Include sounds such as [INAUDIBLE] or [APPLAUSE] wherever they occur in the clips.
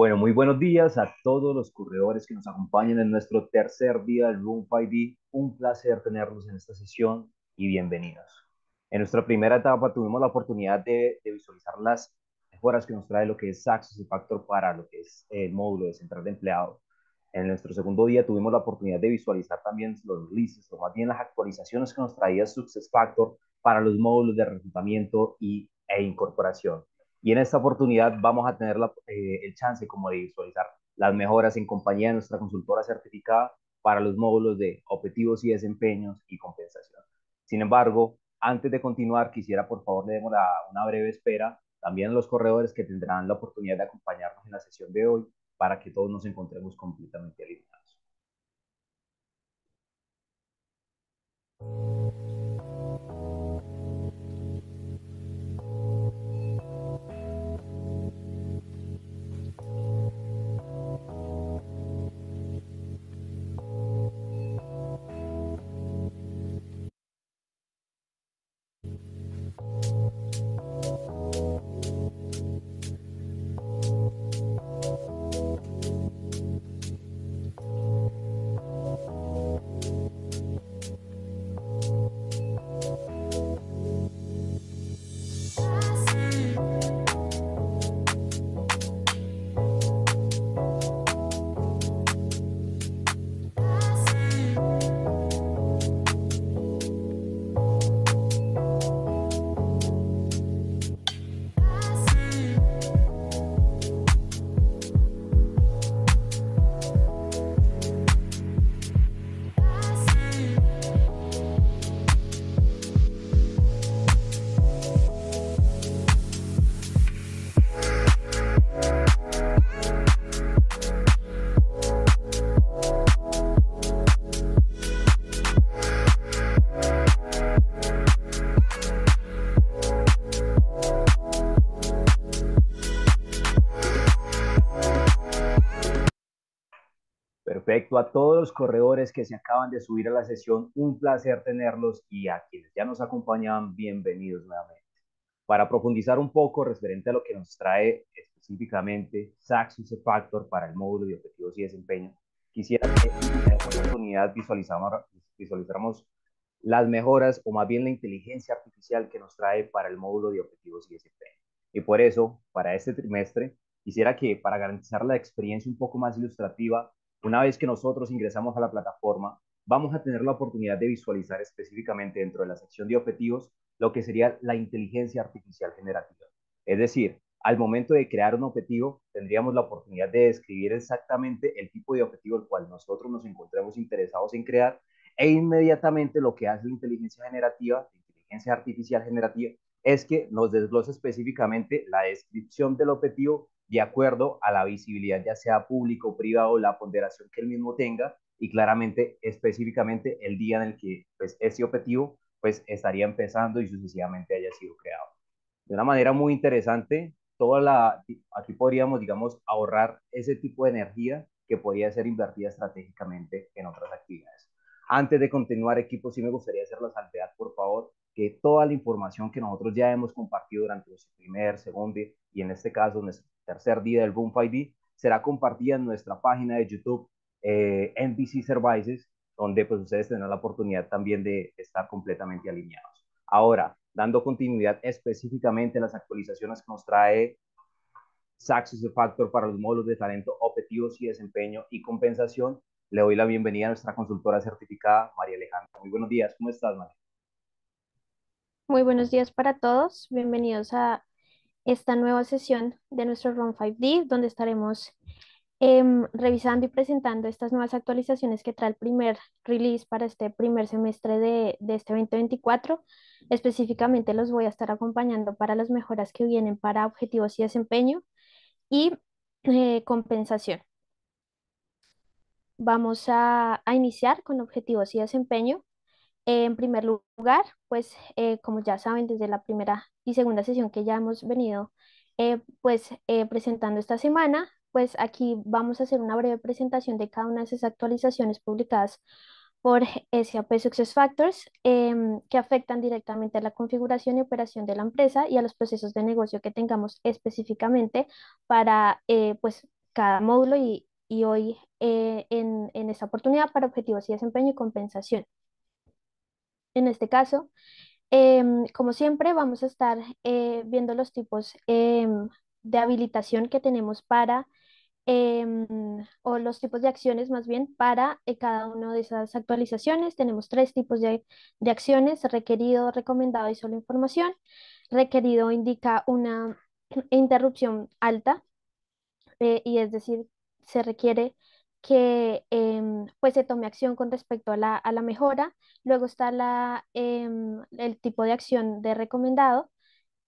Bueno, muy buenos días a todos los corredores que nos acompañan en nuestro tercer día del Room 5D. Un placer tenerlos en esta sesión y bienvenidos. En nuestra primera etapa tuvimos la oportunidad de, visualizar las mejoras que nos trae lo que es Access Factor para lo que es el módulo de central de empleado. En nuestro segundo día tuvimos la oportunidad de visualizar también los releases, o más bien las actualizaciones que nos traía Success Factor para los módulos de reclutamiento y, e incorporación. Y en esta oportunidad vamos a tener eh, el chance como de visualizar las mejoras en compañía de nuestra consultora certificada para los módulos de objetivos y desempeños y compensación. Sin embargo, antes de continuar, quisiera por favor le demos una breve espera también a los corredores que tendrán la oportunidad de acompañarnos en la sesión de hoy para que todos nos encontremos completamente alineados. a todos los corredores que se acaban de subir a la sesión, un placer tenerlos y a quienes ya nos acompañaban, bienvenidos nuevamente. Para profundizar un poco referente a lo que nos trae específicamente Saxus Factor para el módulo de objetivos y desempeño, quisiera que en esta oportunidad visualizamos, visualizáramos las mejoras o más bien la inteligencia artificial que nos trae para el módulo de objetivos y desempeño. Y por eso, para este trimestre, quisiera que para garantizar la experiencia un poco más ilustrativa, una vez que nosotros ingresamos a la plataforma, vamos a tener la oportunidad de visualizar específicamente dentro de la sección de objetivos lo que sería la inteligencia artificial generativa. Es decir, al momento de crear un objetivo, tendríamos la oportunidad de describir exactamente el tipo de objetivo el cual nosotros nos encontramos interesados en crear e inmediatamente lo que hace la inteligencia generativa, la inteligencia artificial generativa, es que nos desglosa específicamente la descripción del objetivo de acuerdo a la visibilidad, ya sea público o privado, la ponderación que el mismo tenga y claramente, específicamente, el día en el que pues, ese objetivo pues, estaría empezando y sucesivamente haya sido creado. De una manera muy interesante, toda la, aquí podríamos, digamos, ahorrar ese tipo de energía que podría ser invertida estratégicamente en otras actividades. Antes de continuar, equipo, sí me gustaría hacer la salvedad, por favor, que toda la información que nosotros ya hemos compartido durante los primer, segundo y en este caso nuestro tercer día del Boom 5D, será compartida en nuestra página de YouTube eh, NBC Services, donde pues ustedes tendrán la oportunidad también de estar completamente alineados. Ahora, dando continuidad específicamente a las actualizaciones que nos trae Saxos de Factor para los módulos de talento, objetivos y desempeño y compensación, le doy la bienvenida a nuestra consultora certificada, María Alejandra. Muy buenos días, ¿cómo estás, María? Muy buenos días para todos. Bienvenidos a esta nueva sesión de nuestro ROM 5D, donde estaremos em, revisando y presentando estas nuevas actualizaciones que trae el primer release para este primer semestre de, de, este 2024. Específicamente los voy a estar acompañando para las mejoras que vienen para objetivos y desempeño y eh, compensación. Vamos a iniciar con objetivos y desempeño en primer lugar, pues eh, como ya saben, desde la primera y segunda sesión que ya hemos venido eh, pues eh, presentando esta semana, pues aquí vamos a hacer una breve presentación de cada una de esas actualizaciones publicadas por SAP Success Factors em, que afectan directamente a la configuración y operación de la empresa y a los procesos de negocio que tengamos específicamente para pues cada módulo y, hoy en, en esta oportunidad para objetivos y desempeño y compensación en este caso. Em, como siempre, vamos a estar eh, viendo los tipos em, de habilitación que tenemos para, em, o los tipos de acciones más bien, para eh, cada una de esas actualizaciones. Tenemos tres tipos de, de acciones, requerido, recomendado y solo información. Requerido indica una [CLEARS THROAT] interrupción alta, eh, y es decir, se requiere que em, pues se tome acción con respecto a la, mejora. Luego está la, em, el tipo de acción de recomendado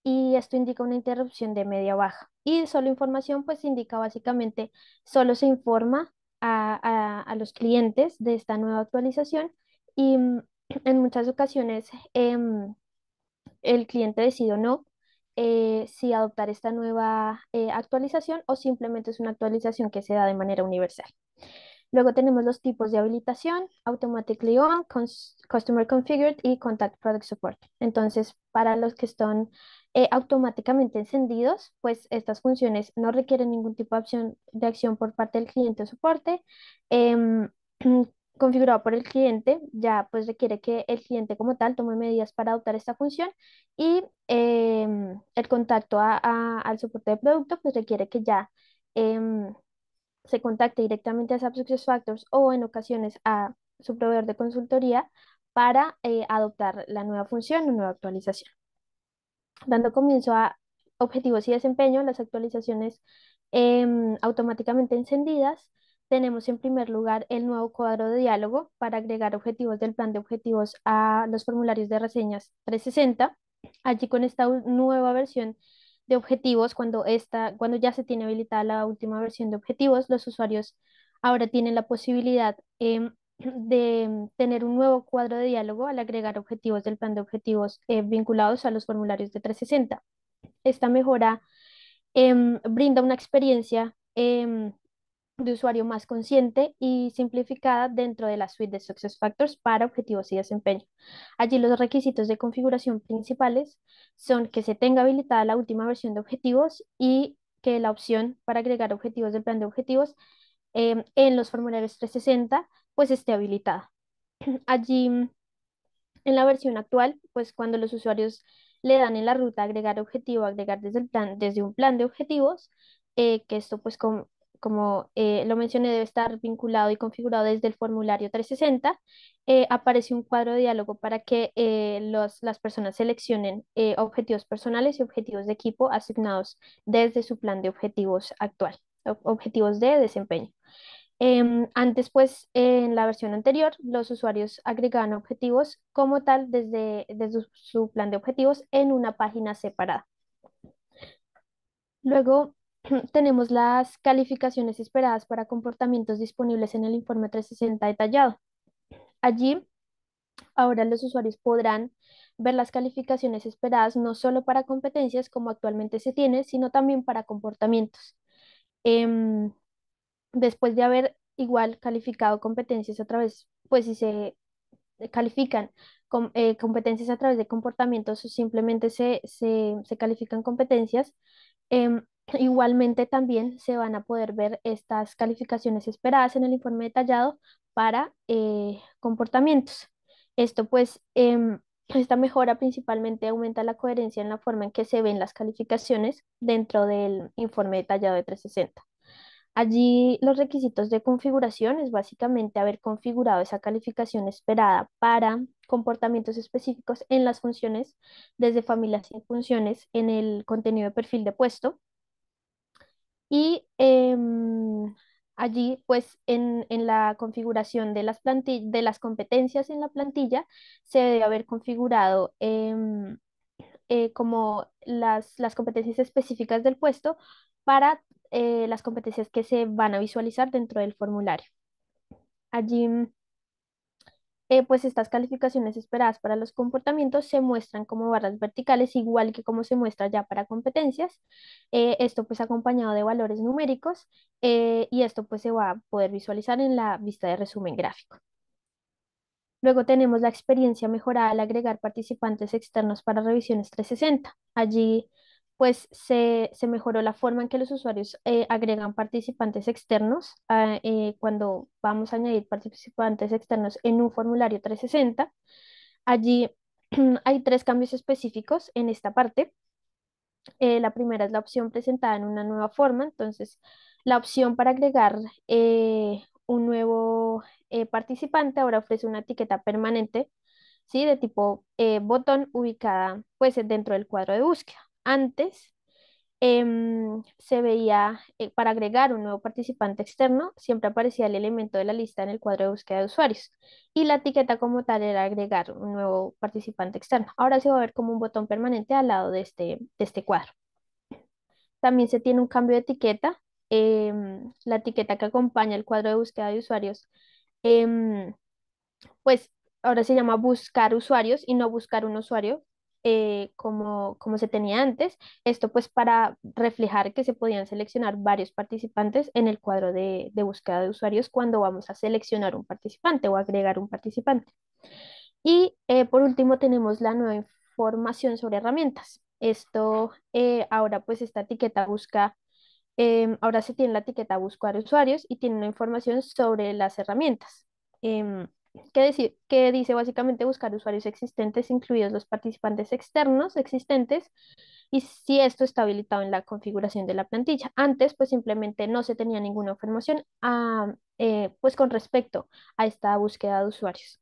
y esto indica una interrupción de media baja. Y solo información pues indica básicamente, solo se informa a, los clientes de esta nueva actualización y mm, [CLEARS THROAT] en muchas ocasiones em, el cliente decide o no eh, si adoptar esta nueva eh, actualización o simplemente es una actualización que se da de manera universal. Luego tenemos los tipos de habilitación, automatically on, customer configured y contact product support. Entonces, para los que están eh, automáticamente encendidos, pues estas funciones no requieren ningún tipo de, acción por parte del cliente o soporte. Em, [CLEARS THROAT] configurado por el cliente, ya pues requiere que el cliente como tal tome medidas para adoptar esta función y em, el contacto al soporte de producto pues requiere que ya em, se contacte directamente a SAP Success Factors o en ocasiones a su proveedor de consultoría para eh, adoptar la nueva función o nueva actualización. Dando comienzo a objetivos y desempeño, las actualizaciones em, automáticamente encendidas, tenemos en primer lugar el nuevo cuadro de diálogo para agregar objetivos del plan de objetivos a los formularios de reseñas 360. Allí con esta nueva versión de objetivos, cuando, esta, cuando ya se tiene habilitada la última versión de objetivos, los usuarios ahora tienen la posibilidad em, [CLEARS THROAT] de tener un nuevo cuadro de diálogo al agregar objetivos del plan de objetivos eh, vinculados a los formularios de 360. Esta mejora em, brinda una experiencia eh, de usuario más consciente y simplificada dentro de la suite de SuccessFactors para objetivos y desempeño. Allí los requisitos de configuración principales son que se tenga habilitada la última versión de objetivos y que la opción para agregar objetivos del plan de objetivos em, en los formularios 360 pues esté habilitada. [CLEARS THROAT] Allí mm, en la versión actual, pues cuando los usuarios le dan en la ruta agregar objetivo, agregar desde el plan, desde un plan de objetivos, eh, que esto pues con, como eh, lo mencioné, debe estar vinculado y configurado desde el formulario 360. Eh, aparece un cuadro de diálogo para que eh, los, las personas seleccionen objetivos personales y objetivos de equipo asignados desde su plan de objetivos actual, objetivos de desempeño. Em, antes, pues, en la versión anterior, los usuarios agregaban objetivos como tal desde, desde su plan de objetivos en una página separada. Luego, [CLEARS THROAT] tenemos las calificaciones esperadas para comportamientos disponibles en el informe 360 detallado. Allí, ahora los usuarios podrán ver las calificaciones esperadas no solo para competencias como actualmente se tiene, sino también para comportamientos. Em, después de haber igual calificado competencias a través, pues si se califican eh, competencias a través de comportamientos o simplemente se, se, se califican competencias, em, Igualmente también se van a poder ver estas calificaciones esperadas en el informe detallado para eh, comportamientos. Esto pues, em, esta mejora principalmente aumenta la coherencia en la forma en que se ven las calificaciones dentro del informe detallado de 360. Allí los requisitos de configuración es básicamente haber configurado esa calificación esperada para comportamientos específicos en las funciones desde familias sin funciones en el contenido de perfil de puesto, y em, allí, pues en, la configuración de las, de las competencias en la plantilla, se debe haber configurado em, eh, como las, las, competencias específicas del puesto para eh, las competencias que se van a visualizar dentro del formulario. Allí eh, pues estas calificaciones esperadas para los comportamientos se muestran como barras verticales, igual que como se muestra ya para competencias. Eh, esto pues acompañado de valores numéricos eh, y esto pues se va a poder visualizar en la vista de resumen gráfico. Luego tenemos la experiencia mejorada al agregar participantes externos para revisiones 360. Allí pues se, mejoró la forma en que los usuarios eh, agregan participantes externos ah, eh, cuando vamos a añadir participantes externos en un formulario 360. Allí [CLEARS THROAT] hay tres cambios específicos en esta parte. Eh, la primera es la opción presentada en una nueva forma, entonces la opción para agregar un nuevo participante ahora ofrece una etiqueta permanente ¿sí? de tipo botón ubicada pues, dentro del cuadro de búsqueda. Antes em, se veía, eh, para agregar un nuevo participante externo, siempre aparecía el elemento de la lista en el cuadro de búsqueda de usuarios y la etiqueta como tal era agregar un nuevo participante externo. Ahora se va a ver como un botón permanente al lado de este, este cuadro. También se tiene un cambio de etiqueta. Em, la etiqueta que acompaña el cuadro de búsqueda de usuarios, em, pues ahora se llama buscar usuarios y no buscar un usuario, eh, como, como se tenía antes. Esto pues para reflejar que se podían seleccionar varios participantes en el cuadro de, búsqueda de usuarios cuando vamos a seleccionar un participante o agregar un participante. Y eh, por último tenemos la nueva información sobre herramientas. Esto eh, ahora pues esta etiqueta busca em, ahora se tiene la etiqueta buscar usuarios y tiene una información sobre las herramientas. Em, que, decir, que dice básicamente buscar usuarios existentes, incluidos los participantes externos existentes, y si esto está habilitado en la configuración de la plantilla. Antes, pues simplemente no se tenía ninguna información ah, eh, pues con respecto a esta búsqueda de usuarios.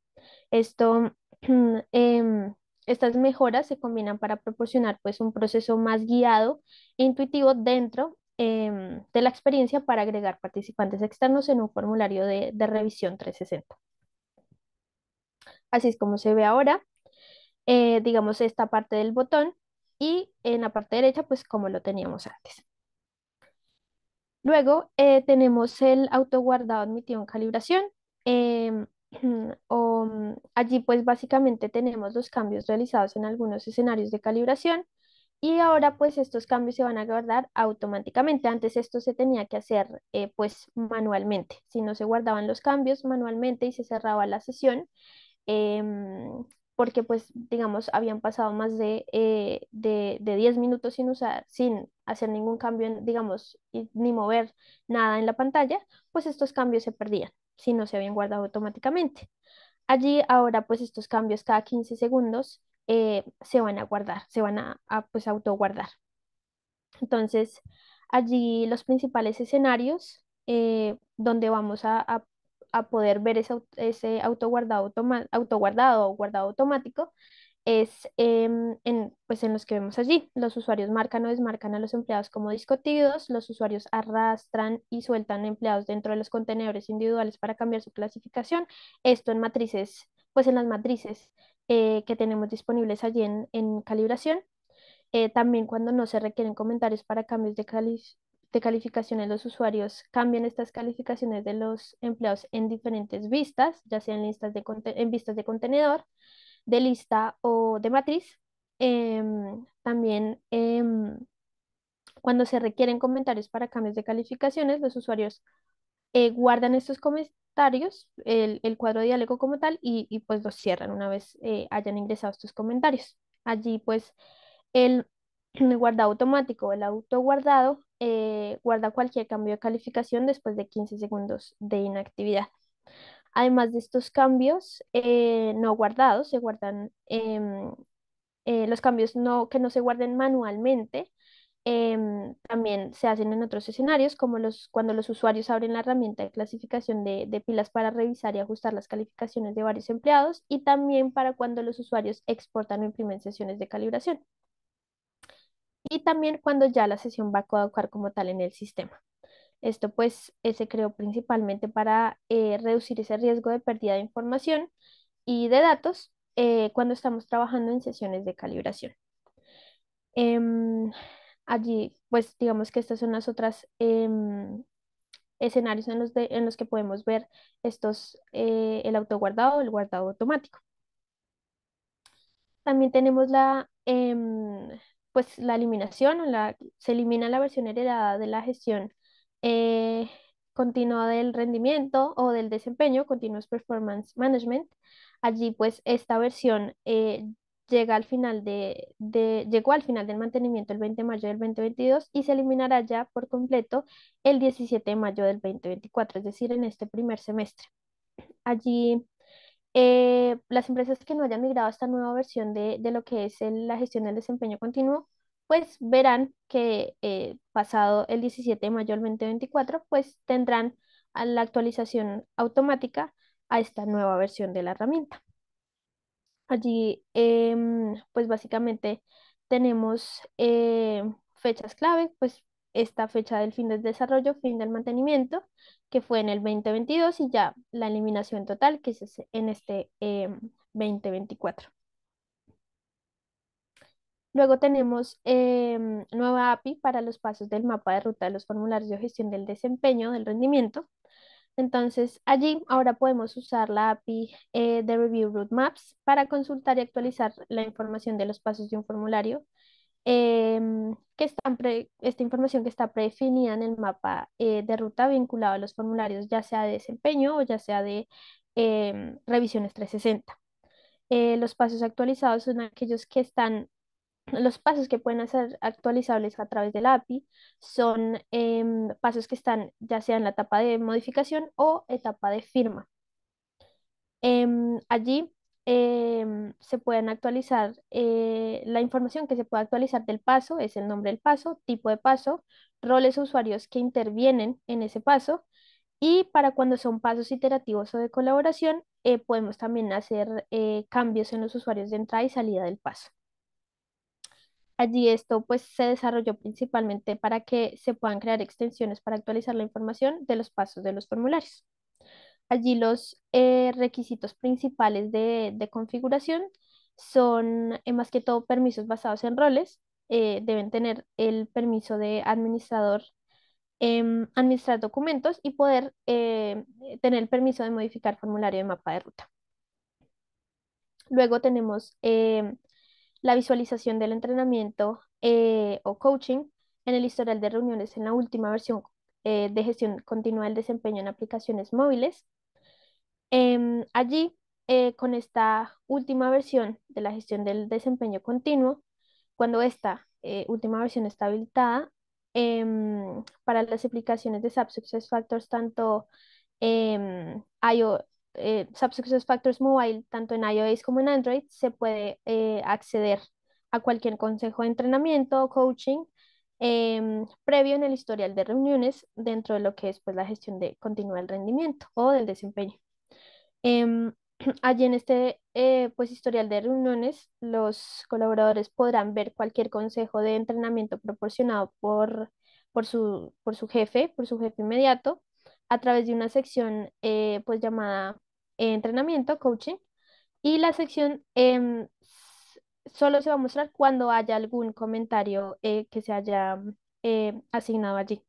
Esto, [CLEARS THROAT] em, estas mejoras se combinan para proporcionar pues un proceso más guiado e intuitivo dentro em, de la experiencia para agregar participantes externos en un formulario de, de revisión 360 así es como se ve ahora, eh, digamos esta parte del botón y en la parte derecha pues como lo teníamos antes. Luego eh, tenemos el guardado admitido en calibración. Em, [CLEARS THROAT] mm, allí pues básicamente tenemos los cambios realizados en algunos escenarios de calibración y ahora pues estos cambios se van a guardar automáticamente. Antes esto se tenía que hacer eh, pues manualmente. Si no se guardaban los cambios manualmente y se cerraba la sesión, Em, porque pues digamos habían pasado más de, eh, de, de 10 minutos sin usar, sin hacer ningún cambio, en, digamos, ni mover nada en la pantalla, pues estos cambios se perdían si no se habían guardado automáticamente. Allí ahora pues estos cambios cada 15 segundos eh, se van a guardar, se van a, a pues autoguardar. Entonces allí los principales escenarios eh, donde vamos a, a, a poder ver ese, auto autoguardado, o guardado automático es em, en, pues en los que vemos allí. Los usuarios marcan o desmarcan a los empleados como discutidos, los usuarios arrastran y sueltan empleados dentro de los contenedores individuales para cambiar su clasificación. Esto en matrices, pues en las matrices eh, que tenemos disponibles allí en, calibración. Eh, también cuando no se requieren comentarios para cambios de, de calificaciones los usuarios cambian estas calificaciones de los empleados en diferentes vistas, ya sean listas de en vistas de contenedor, de lista o de matriz. Em, también em, cuando se requieren comentarios para cambios de calificaciones, los usuarios eh, guardan estos comentarios, el, el, cuadro de diálogo como tal, y, y pues los cierran una vez eh, hayan ingresado estos comentarios. Allí pues el, el [CLEARS THROAT] guardado automático, el auto guardado eh, guarda cualquier cambio de calificación después de 15 segundos de inactividad. Además de estos cambios eh, no guardados, se guardan em, eh, los cambios que no se guarden manualmente, em, también se hacen en otros escenarios, como los, cuando los usuarios abren la herramienta de clasificación de, de, pilas para revisar y ajustar las calificaciones de varios empleados y también para cuando los usuarios exportan o imprimen sesiones de calibración y también cuando ya la sesión va a coaducar como tal en el sistema. Esto pues eh, se creó principalmente para eh, reducir ese riesgo de pérdida de información y de datos eh, cuando estamos trabajando en sesiones de calibración. Em, allí pues digamos que estas son las otras em, escenarios en los, en los que podemos ver estos, el autoguardado o el guardado automático. También tenemos la em, pues la eliminación, o la, se elimina la versión heredada de la gestión eh, continua del rendimiento o del desempeño, Continuous Performance Management. Allí pues esta versión eh, llega al final de, llegó al final del mantenimiento el 20 de mayo del 2022 y se eliminará ya por completo el 17 de mayo del 2024, es decir, en este primer semestre. Allí eh, las empresas que no hayan migrado a esta nueva versión de, lo que es la gestión del desempeño continuo, pues verán que eh, pasado el 17 de mayo del 2024, pues tendrán la actualización automática a esta nueva versión de la herramienta. Allí, em, pues básicamente tenemos eh, fechas clave, pues esta fecha del fin del desarrollo, fin del mantenimiento, que fue en el 2022 y ya la eliminación total, que es en este 2024. Em, Luego tenemos em, nueva API para los pasos del mapa de ruta de los formularios de gestión del desempeño, del rendimiento. Entonces, allí ahora podemos usar la API eh, de Review Maps para consultar y actualizar la información de los pasos de un formulario Em, que están esta información que está predefinida en el mapa eh, de ruta vinculado a los formularios, ya sea de desempeño o ya sea de em, revisiones 360. Eh, los pasos actualizados son aquellos que están, los pasos que pueden ser actualizables a través del API son em, pasos que están ya sea en la etapa de modificación o etapa de firma. allí Em, se pueden actualizar, eh, la información que se puede actualizar del paso es el nombre del paso, tipo de paso, roles usuarios que intervienen en ese paso y para cuando son pasos iterativos o de colaboración, eh, podemos también hacer eh, cambios en los usuarios de entrada y salida del paso. Allí esto pues se desarrolló principalmente para que se puedan crear extensiones para actualizar la información de los pasos de los formularios. Allí los eh, requisitos principales de, configuración son eh, más que todo permisos basados en roles. Eh, deben tener el permiso de administrador, em, administrar documentos y poder tener el permiso de modificar formulario de mapa de ruta. Luego tenemos em, la visualización del entrenamiento o coaching en el historial de reuniones en la última versión de gestión continua del desempeño en aplicaciones móviles. Em, allí, eh, con esta última versión de la gestión del desempeño continuo, cuando esta eh, última versión está habilitada, em, para las aplicaciones de SAP Factors tanto em, eh, Mobile, tanto en iOS como en Android, se puede acceder a cualquier consejo de entrenamiento o coaching previo en el historial de reuniones dentro de lo que es pues, la gestión de continuo del rendimiento o del desempeño. Em, [CLEARS THROAT] allí en este eh, pues, historial de reuniones, los colaboradores podrán ver cualquier consejo de entrenamiento proporcionado por, por, su, por su jefe, por su jefe inmediato, a través de una sección eh, pues llamada eh, entrenamiento, coaching, y la sección em, solo se va a mostrar cuando haya algún comentario que se haya asignado allí.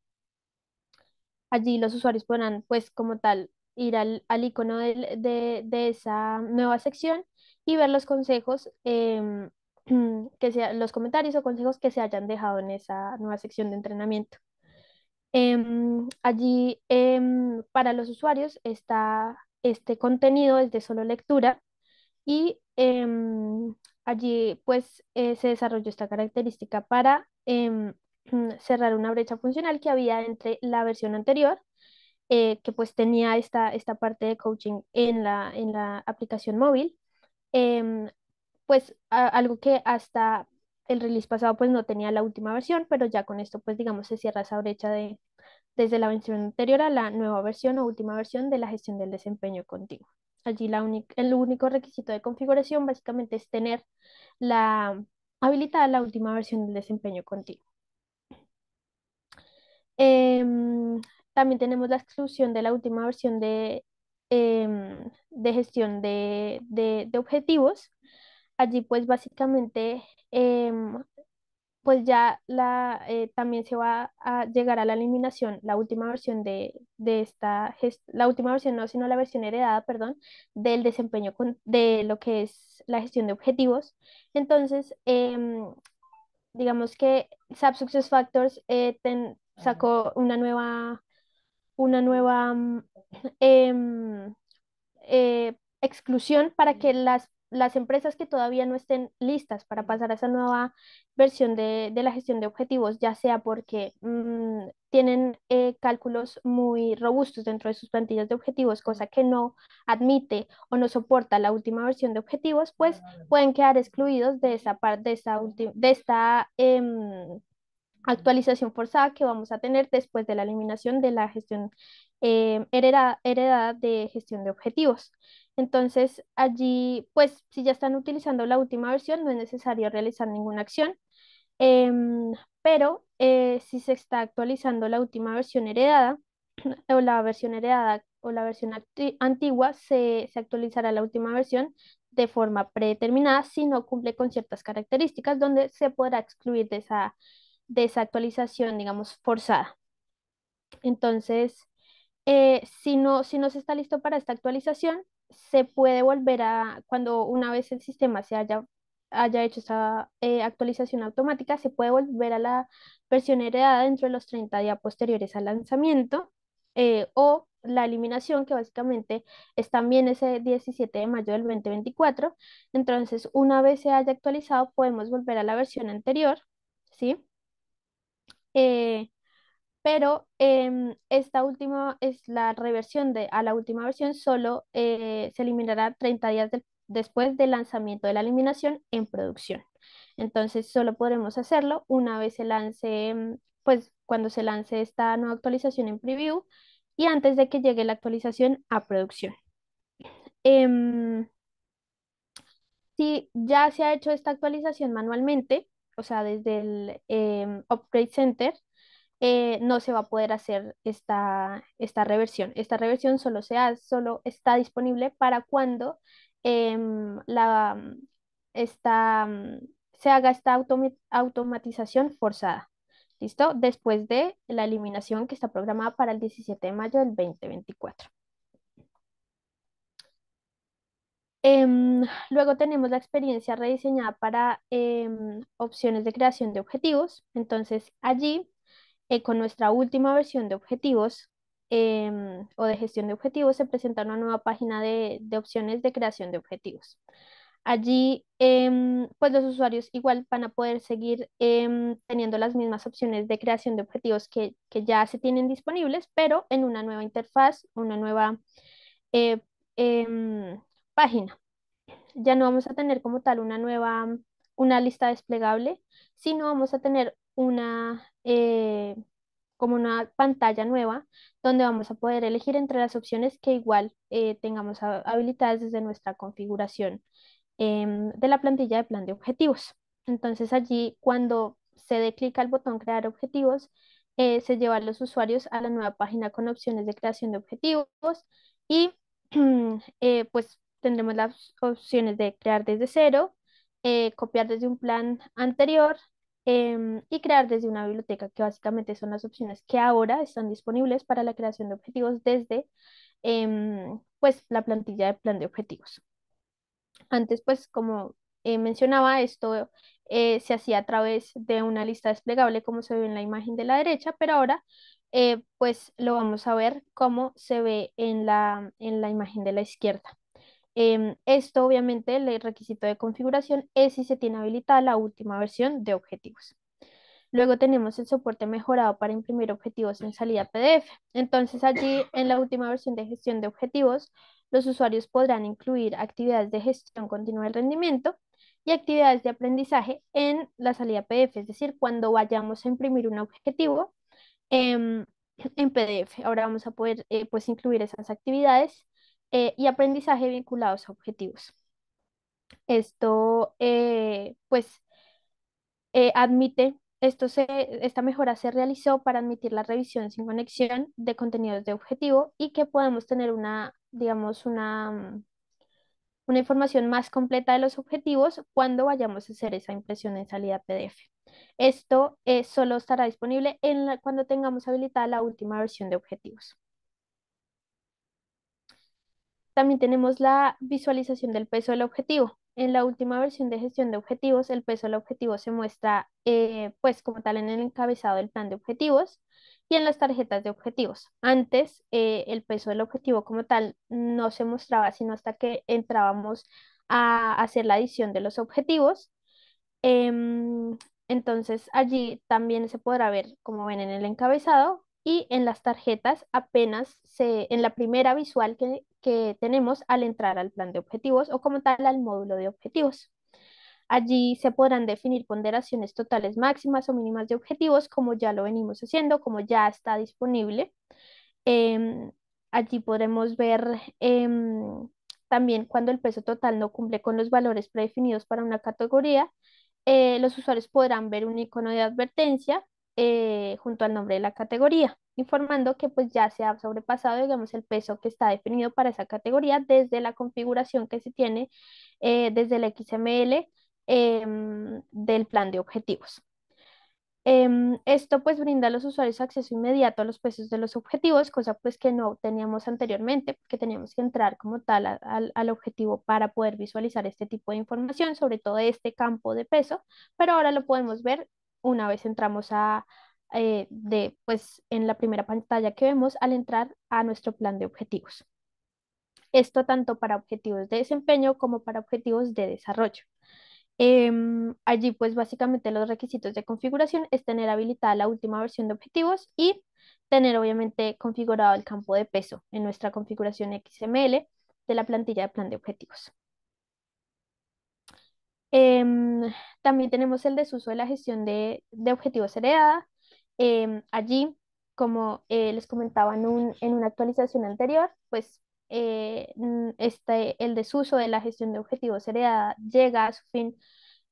Allí los usuarios podrán pues como tal ir al, al icono de, de, de, esa nueva sección y ver los consejos, em, [CLEARS THROAT] que sea, los comentarios o consejos que se hayan dejado en esa nueva sección de entrenamiento. Em, allí, em, para los usuarios, está, este contenido es de solo lectura y allí pues eh, se desarrolló esta característica para [CLEARS THROAT] cerrar una brecha funcional que había entre la versión anterior eh, que pues tenía esta, esta parte de coaching en la, en la aplicación móvil, em, pues algo que hasta el release pasado pues no tenía la última versión, pero ya con esto pues digamos se cierra esa brecha de desde la versión anterior a la nueva versión o última versión de la gestión del desempeño contigo Allí la el único requisito de configuración básicamente es tener la habilitada la última versión del desempeño contigo em, también tenemos la exclusión de la última versión de, em, de gestión de, de, de, objetivos. Allí pues básicamente em, pues ya la, eh, también se va a llegar a la eliminación, la última versión de, de esta, la última versión no, sino la versión heredada, perdón, del desempeño de lo que es la gestión de objetivos. Entonces, em, digamos que SAP SuccessFactors eh, sacó una nueva una nueva mm, [CLEARS THROAT] em, eh, exclusión para que las, las empresas que todavía no estén listas para pasar a esa nueva versión de, la gestión de objetivos, ya sea porque mm, tienen eh, cálculos muy robustos dentro de sus plantillas de objetivos, cosa que no admite o no soporta la última versión de objetivos, pues pueden quedar excluidos de esa parte, de de esta em, actualización forzada que vamos a tener después de la eliminación de la gestión eh, heredada, de gestión de objetivos. Entonces, allí, pues, si ya están utilizando la última versión, no es necesario realizar ninguna acción, em, pero eh, si se está actualizando la última versión heredada [CLEARS THROAT] o la versión heredada o la versión antigua, se, se actualizará la última versión de forma predeterminada si no cumple con ciertas características donde se podrá excluir de esa de esa actualización, digamos, forzada. Entonces, eh, si, no, si no se está listo para esta actualización, se puede volver a, cuando una vez el sistema se haya, haya hecho esta eh, actualización automática, se puede volver a la versión heredada dentro de los 30 días posteriores al lanzamiento eh, o la eliminación, que básicamente es también ese 17 de mayo del 2024. Entonces, una vez se haya actualizado, podemos volver a la versión anterior, ¿sí? Eh, pero em, esta última es la reversión de, a la última versión, solo eh, se eliminará 30 días después del lanzamiento de la eliminación en producción. Entonces solo podremos hacerlo una vez se lance, em, pues cuando se lance esta nueva actualización en preview y antes de que llegue la actualización a producción. Em, si ya se ha hecho esta actualización manualmente, o sea, desde el em, Upgrade Center, eh, no se va a poder hacer esta, reversión. Esta reversión solo, solo está disponible para cuando em, la, mm, se haga esta automatización forzada. ¿Listo? Después de la eliminación que está programada para el 17 de mayo del 2024. Em, luego tenemos la experiencia rediseñada para em, opciones de creación de objetivos. Entonces allí, eh, con nuestra última versión de objetivos em, o de gestión de objetivos, se presenta una nueva página de, de opciones de creación de objetivos. Allí, pues los usuarios igual van a poder seguir teniendo las mismas opciones de creación de objetivos que, que, ya se tienen disponibles, pero en una nueva interfaz, una nueva eh, página. Ya no vamos a tener como tal una nueva, una lista desplegable, sino vamos a tener una, eh, como una pantalla nueva donde vamos a poder elegir entre las opciones que igual eh, tengamos habilitadas desde nuestra configuración em, de la plantilla de plan de objetivos. Entonces allí cuando se dé clic al botón crear objetivos, se eh, se llevan los usuarios a la nueva página con opciones de creación de objetivos y [CLEARS THROAT] pues tendremos las opciones de crear desde cero, eh, copiar desde un plan anterior em, y crear desde una biblioteca, que básicamente son las opciones que ahora están disponibles para la creación de objetivos desde em, pues, la plantilla de plan de objetivos. Antes, pues, como eh, mencionaba, esto eh, se hacía a través de una lista desplegable, como se ve en la imagen de la derecha, pero ahora pues lo vamos a ver cómo se ve en la, en la imagen de la izquierda. Em, esto obviamente el requisito de configuración es si se tiene habilitada la última versión de objetivos. Luego tenemos el soporte mejorado para imprimir objetivos en salida PDF. Entonces allí en la última versión de gestión de objetivos, los usuarios podrán incluir actividades de gestión continua del rendimiento y actividades de aprendizaje en la salida PDF, es decir, cuando vayamos a imprimir un objetivo em, en PDF. Ahora vamos a poder eh, pues incluir esas actividades eh, y aprendizaje vinculados a objetivos. Esto, eh, pues, eh, admite, esto se, esta mejora se realizó para admitir la revisión sin conexión de contenidos de objetivo y que podamos tener una, digamos, una, mm, una información más completa de los objetivos cuando vayamos a hacer esa impresión en salida PDF. Esto solo estará disponible en cuando tengamos habilitada la última versión de objetivos. También tenemos la visualización del peso del objetivo. En la última versión de gestión de objetivos, el peso del objetivo se muestra eh, pues como tal en el encabezado del plan de objetivos y en las tarjetas de objetivos. Antes, eh, el peso del objetivo como tal no se mostraba sino hasta que entrábamos a hacer la adición de los objetivos. Em, entonces, allí también se podrá ver, como ven en el encabezado, y en las tarjetas apenas se, en la primera visual que, que tenemos al entrar al plan de objetivos o como tal al módulo de objetivos. Allí se podrán definir ponderaciones totales máximas o mínimas de objetivos, como ya lo venimos haciendo, como ya está disponible. Em, allí podremos ver em, también cuando el peso total no cumple con los valores predefinidos para una categoría, eh, los usuarios podrán ver un icono de advertencia eh, junto al nombre de la categoría, informando que pues ya se ha sobrepasado, digamos, el peso que está definido para esa categoría desde la configuración que se tiene eh, desde el XML em, del plan de objetivos. Em, esto pues brinda a los usuarios acceso inmediato a los pesos de los objetivos, cosa pues que no teníamos anteriormente, porque teníamos que entrar como tal al objetivo para poder visualizar este tipo de información, sobre todo este campo de peso, pero ahora lo podemos ver una vez entramos a, eh, pues, en la primera pantalla que vemos al entrar a nuestro plan de objetivos. Esto tanto para objetivos de desempeño como para objetivos de desarrollo. Em, allí, pues básicamente los requisitos de configuración es tener habilitada la última versión de objetivos y tener obviamente configurado el campo de peso en nuestra configuración XML de la plantilla de plan de objetivos. Em, también tenemos el desuso de la gestión de, objetivos heredada. Em, allí, como eh, les comentaba en, una actualización anterior, pues eh, este, el desuso de la gestión de objetivos heredada llega a su fin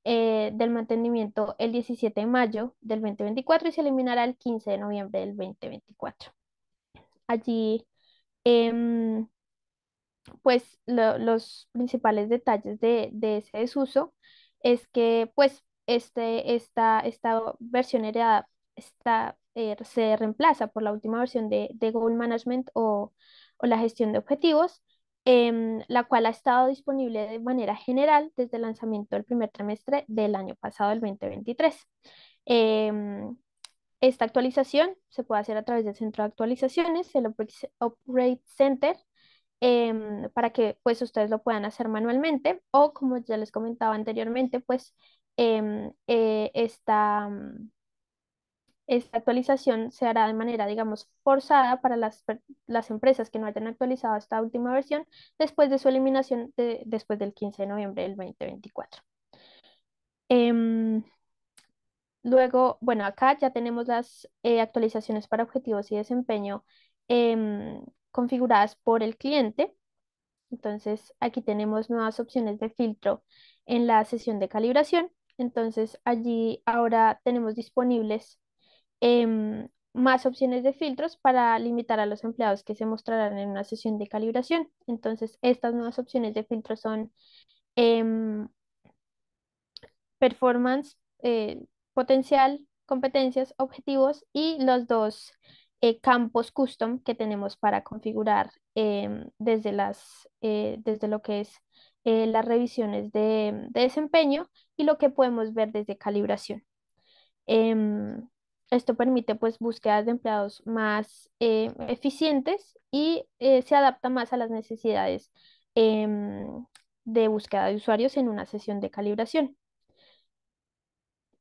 eh, del mantenimiento el 17 de mayo del 2024 y se eliminará el 15 de noviembre del 2024. Allí em, pues los principales detalles de, ese desuso es que pues este, esta, esta versión era, eh, se reemplaza por la última versión de, de Goal Management o, o, la gestión de objetivos, em, la cual ha estado disponible de manera general desde el lanzamiento del primer trimestre del año pasado, el 2023. Em, esta actualización se puede hacer a través del centro de actualizaciones, el Operate Center, Em, para que pues ustedes lo puedan hacer manualmente o como ya les comentaba anteriormente, pues em, eh, esta, mm, esta, actualización se hará de manera, digamos, forzada para las, empresas que no hayan actualizado esta última versión después de su eliminación después del 15 de noviembre del 2024. Em, luego, bueno, acá ya tenemos las eh, actualizaciones para objetivos y desempeño configuradas por el cliente. Entonces aquí tenemos nuevas opciones de filtro en la sesión de calibración. Entonces allí ahora tenemos disponibles em, más opciones de filtros para limitar a los empleados que se mostrarán en una sesión de calibración. Entonces estas nuevas opciones de filtro son em, performance, eh, potencial, competencias, objetivos y los dos eh, campos custom que tenemos para configurar em, desde, las, eh, desde lo que es eh, las revisiones de, de, desempeño y lo que podemos ver desde calibración. Em, esto permite pues búsquedas de empleados más eficientes y se adapta más a las necesidades em, de búsqueda de usuarios en una sesión de calibración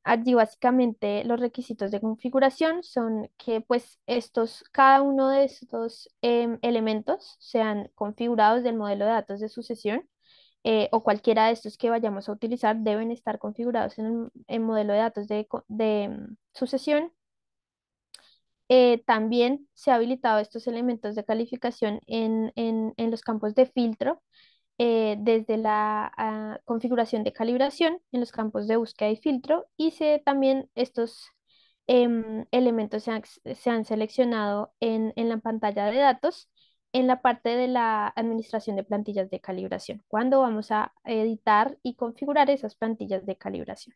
allí básicamente los requisitos de configuración son que pues estos, cada uno de estos em, elementos sean configurados del modelo de datos de sucesión eh, o cualquiera de estos que vayamos a utilizar deben estar configurados en el modelo de datos de, em, sucesión. Eh, también se ha habilitado estos elementos de calificación en, en los campos de filtro eh, desde la ah, configuración de calibración en los campos de búsqueda y filtro y también estos em, elementos se han, seleccionado en, la pantalla de datos en la parte de la administración de plantillas de calibración, cuando vamos a editar y configurar esas plantillas de calibración.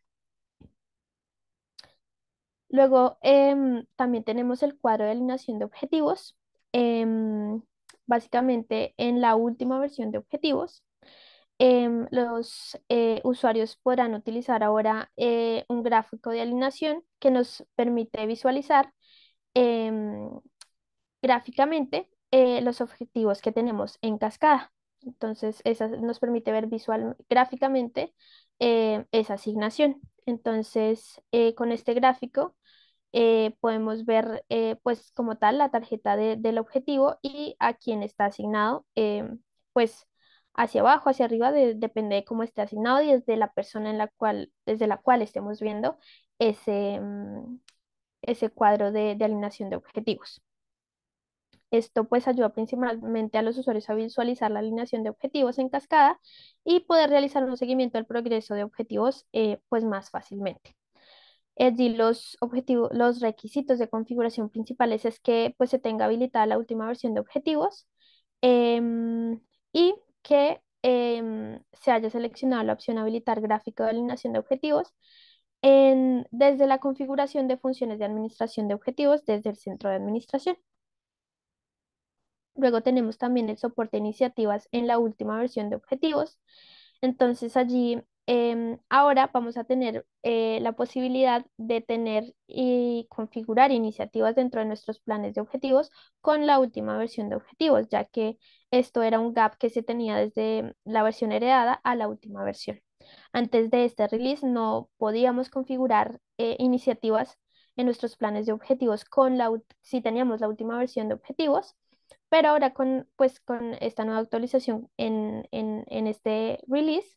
Luego em, también tenemos el cuadro de alineación de objetivos, em, básicamente en la última versión de objetivos, em, los eh, usuarios podrán utilizar ahora eh, un gráfico de alineación que nos permite visualizar em, gráficamente eh, los objetivos que tenemos en cascada. Entonces, esa nos permite ver visual, gráficamente esa asignación. Entonces, con este gráfico eh, podemos ver eh, pues como tal la tarjeta del objetivo y a quién está asignado, eh, pues hacia abajo, hacia arriba, depende de cómo esté asignado y desde la persona en la cual, desde la cual estemos viendo ese, mm, ese cuadro de, de alineación de objetivos. Esto pues ayuda principalmente a los usuarios a visualizar la alineación de objetivos en cascada y poder realizar un seguimiento al progreso de objetivos pues más fácilmente. Allí los objetivos, los requisitos de configuración principales es que pues, se tenga habilitada la última versión de objetivos em, y que em, se haya seleccionado la opción habilitar gráfico de alineación de objetivos en, desde la configuración de funciones de administración de objetivos desde el centro de administración. Luego tenemos también el soporte de iniciativas en la última versión de objetivos. Entonces allí Em, ahora vamos a tener eh, la posibilidad de tener y configurar iniciativas dentro de nuestros planes de objetivos con la última versión de objetivos, ya que esto era un gap que se tenía desde la versión heredada a la última versión. Antes de este release no podíamos configurar eh, iniciativas en nuestros planes de objetivos con la, si teníamos la última versión de objetivos, pero ahora con, pues, con esta nueva actualización en, en este release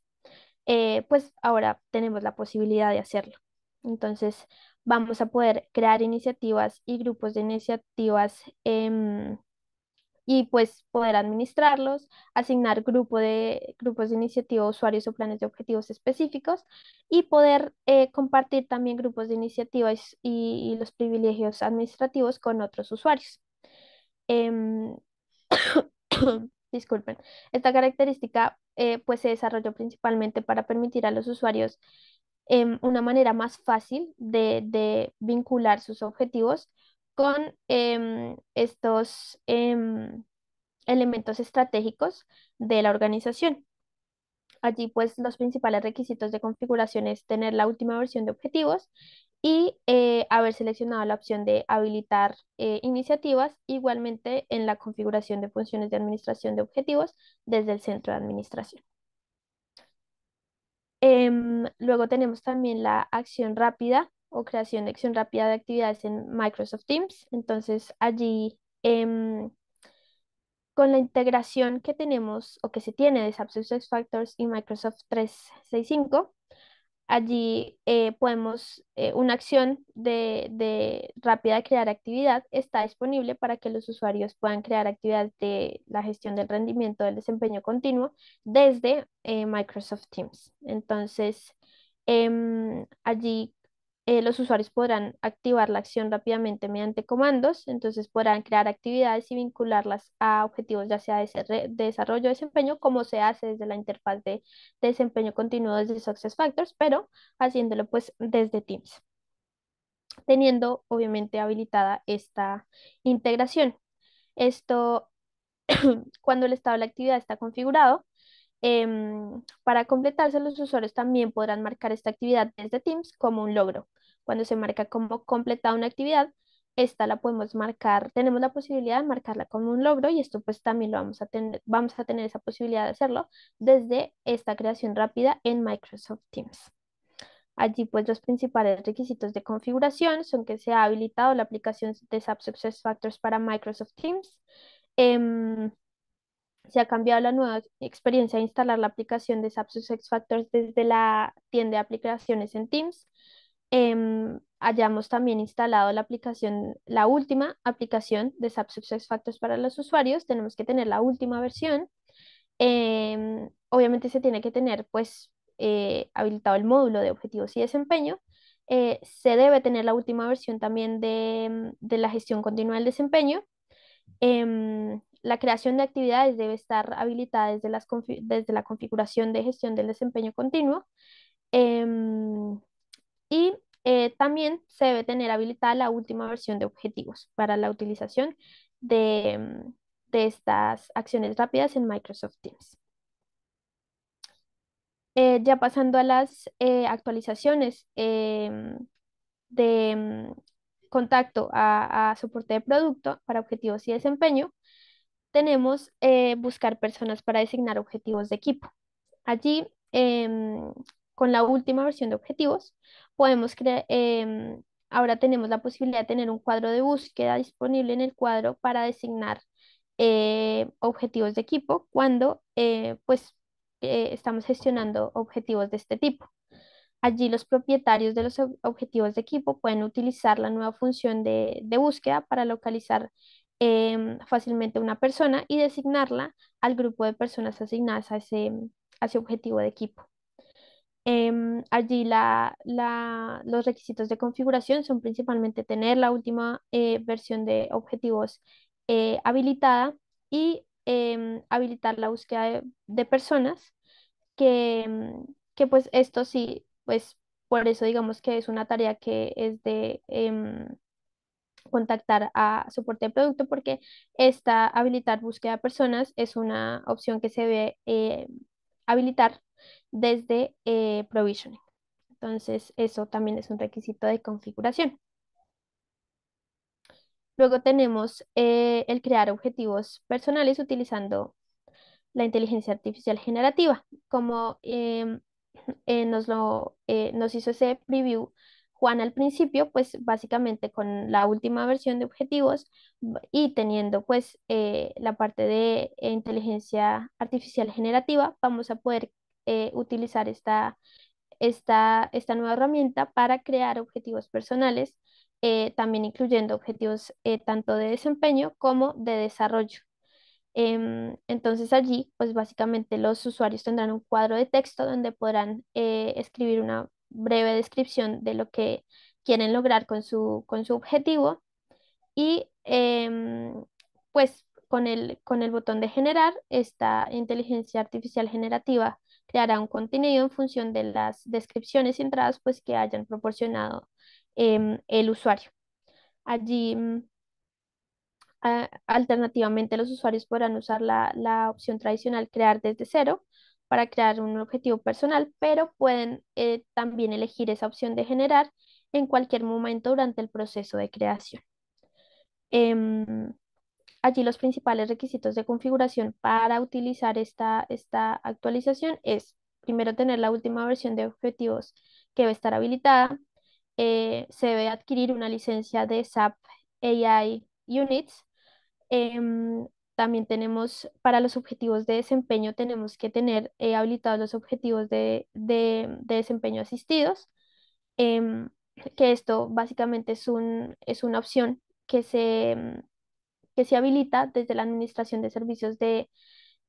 eh, pues ahora tenemos la posibilidad de hacerlo. Entonces, vamos a poder crear iniciativas y grupos de iniciativas em, y pues poder administrarlos, asignar grupo de, grupos de iniciativas usuarios o planes de objetivos específicos y poder eh, compartir también grupos de iniciativas y, los privilegios administrativos con otros usuarios. Em, [COUGHS] [COUGHS] disculpen. Esta característica eh, pues se desarrolló principalmente para permitir a los usuarios em, una manera más fácil de, vincular sus objetivos con em, estos em, elementos estratégicos de la organización. Allí pues los principales requisitos de configuración es tener la última versión de objetivos, y eh, haber seleccionado la opción de habilitar eh, iniciativas igualmente en la configuración de funciones de administración de objetivos desde el centro de administración. Em, luego tenemos también la acción rápida o creación de acción rápida de actividades en Microsoft Teams. Entonces allí em, con la integración que tenemos o que se tiene de SAP Factors y Microsoft 365, Allí eh, podemos, eh, una acción de, de, rápida crear actividad está disponible para que los usuarios puedan crear actividad de la gestión del rendimiento del desempeño continuo desde eh, Microsoft Teams. Entonces, em, allí eh, los usuarios podrán activar la acción rápidamente mediante comandos, entonces podrán crear actividades y vincularlas a objetivos ya sea de, desarrollo o desempeño, como se hace desde la interfaz de, desempeño continuo desde Factors, pero haciéndolo pues desde Teams, teniendo obviamente habilitada esta integración. Esto, [CLEARS THROAT] cuando el estado de la actividad está configurado, em, para completarse, los usuarios también podrán marcar esta actividad desde Teams como un logro. Cuando se marca como completada una actividad, esta la podemos marcar, tenemos la posibilidad de marcarla como un logro y esto pues también lo vamos a tener, vamos a tener esa posibilidad de hacerlo desde esta creación rápida en Microsoft Teams. Allí pues los principales requisitos de configuración son que se ha habilitado la aplicación de SAP Factors para Microsoft Teams, em, se ha cambiado la nueva experiencia de instalar la aplicación de SAP Factors desde la tienda de aplicaciones en Teams, Em, hayamos también instalado la aplicación, la última aplicación de SAP Success para los usuarios, tenemos que tener la última versión. Em, obviamente se tiene que tener pues eh, habilitado el módulo de objetivos y desempeño. Eh, se debe tener la última versión también de, em, la gestión continua del desempeño. la creación de actividades debe estar habilitada desde, las desde la configuración de gestión del desempeño continuo y eh, también se debe tener habilitada la última versión de objetivos para la utilización de, mm, estas acciones rápidas en Microsoft Teams. Eh, ya pasando a las eh, actualizaciones em, de mm, contacto a, a, soporte de producto para objetivos y desempeño, tenemos buscar personas para designar objetivos de equipo. Allí em, con la última versión de objetivos, podemos crear, em, ahora tenemos la posibilidad de tener un cuadro de búsqueda disponible en el cuadro para designar eh, objetivos de equipo cuando eh, pues, eh, estamos gestionando objetivos de este tipo. Allí los propietarios de los objetivos de equipo pueden utilizar la nueva función de, búsqueda para localizar em, fácilmente una persona y designarla al grupo de personas asignadas a ese, a ese objetivo de equipo. Em, allí la, los requisitos de configuración son principalmente tener la última eh, versión de objetivos eh, habilitada y em, habilitar la búsqueda de, personas, em, que, pues esto sí, pues por eso digamos que es una tarea que es de contactar a soporte de producto porque esta habilitar búsqueda de personas es una opción que se debe eh, habilitar desde eh, provisioning. Entonces, eso también es un requisito de configuración. Luego tenemos eh, el crear objetivos personales utilizando la inteligencia artificial generativa. Como em, [CLEARS THROAT] eh, nos, lo, nos hizo ese preview Juan al principio, pues básicamente con la última versión de objetivos y teniendo pues la parte de inteligencia artificial generativa, vamos a poder eh, utilizar esta, nueva herramienta para crear objetivos personales, eh, también incluyendo objetivos eh, tanto de desempeño como de desarrollo. Em, entonces allí, pues básicamente los usuarios tendrán un cuadro de texto donde podrán escribir una breve descripción de lo que quieren lograr con su, objetivo y em, pues con el botón de generar, esta inteligencia artificial generativa creará un contenido en función de las descripciones y entradas pues, que hayan proporcionado em, el usuario. Allí, mm, alternativamente, los usuarios podrán usar la, opción tradicional crear desde cero para crear un objetivo personal, pero pueden eh, también elegir esa opción de generar en cualquier momento durante el proceso de creación. Em, Allí los principales requisitos de configuración para utilizar esta, esta actualización es primero tener la última versión de objetivos que debe estar habilitada, eh, se debe adquirir una licencia de SAP AI Units. Em, también tenemos para los objetivos de desempeño, tenemos que tener eh, habilitados los objetivos de, de desempeño asistidos, em, que esto básicamente es, un, es una opción que se, em, que se habilita desde la Administración de Servicios de,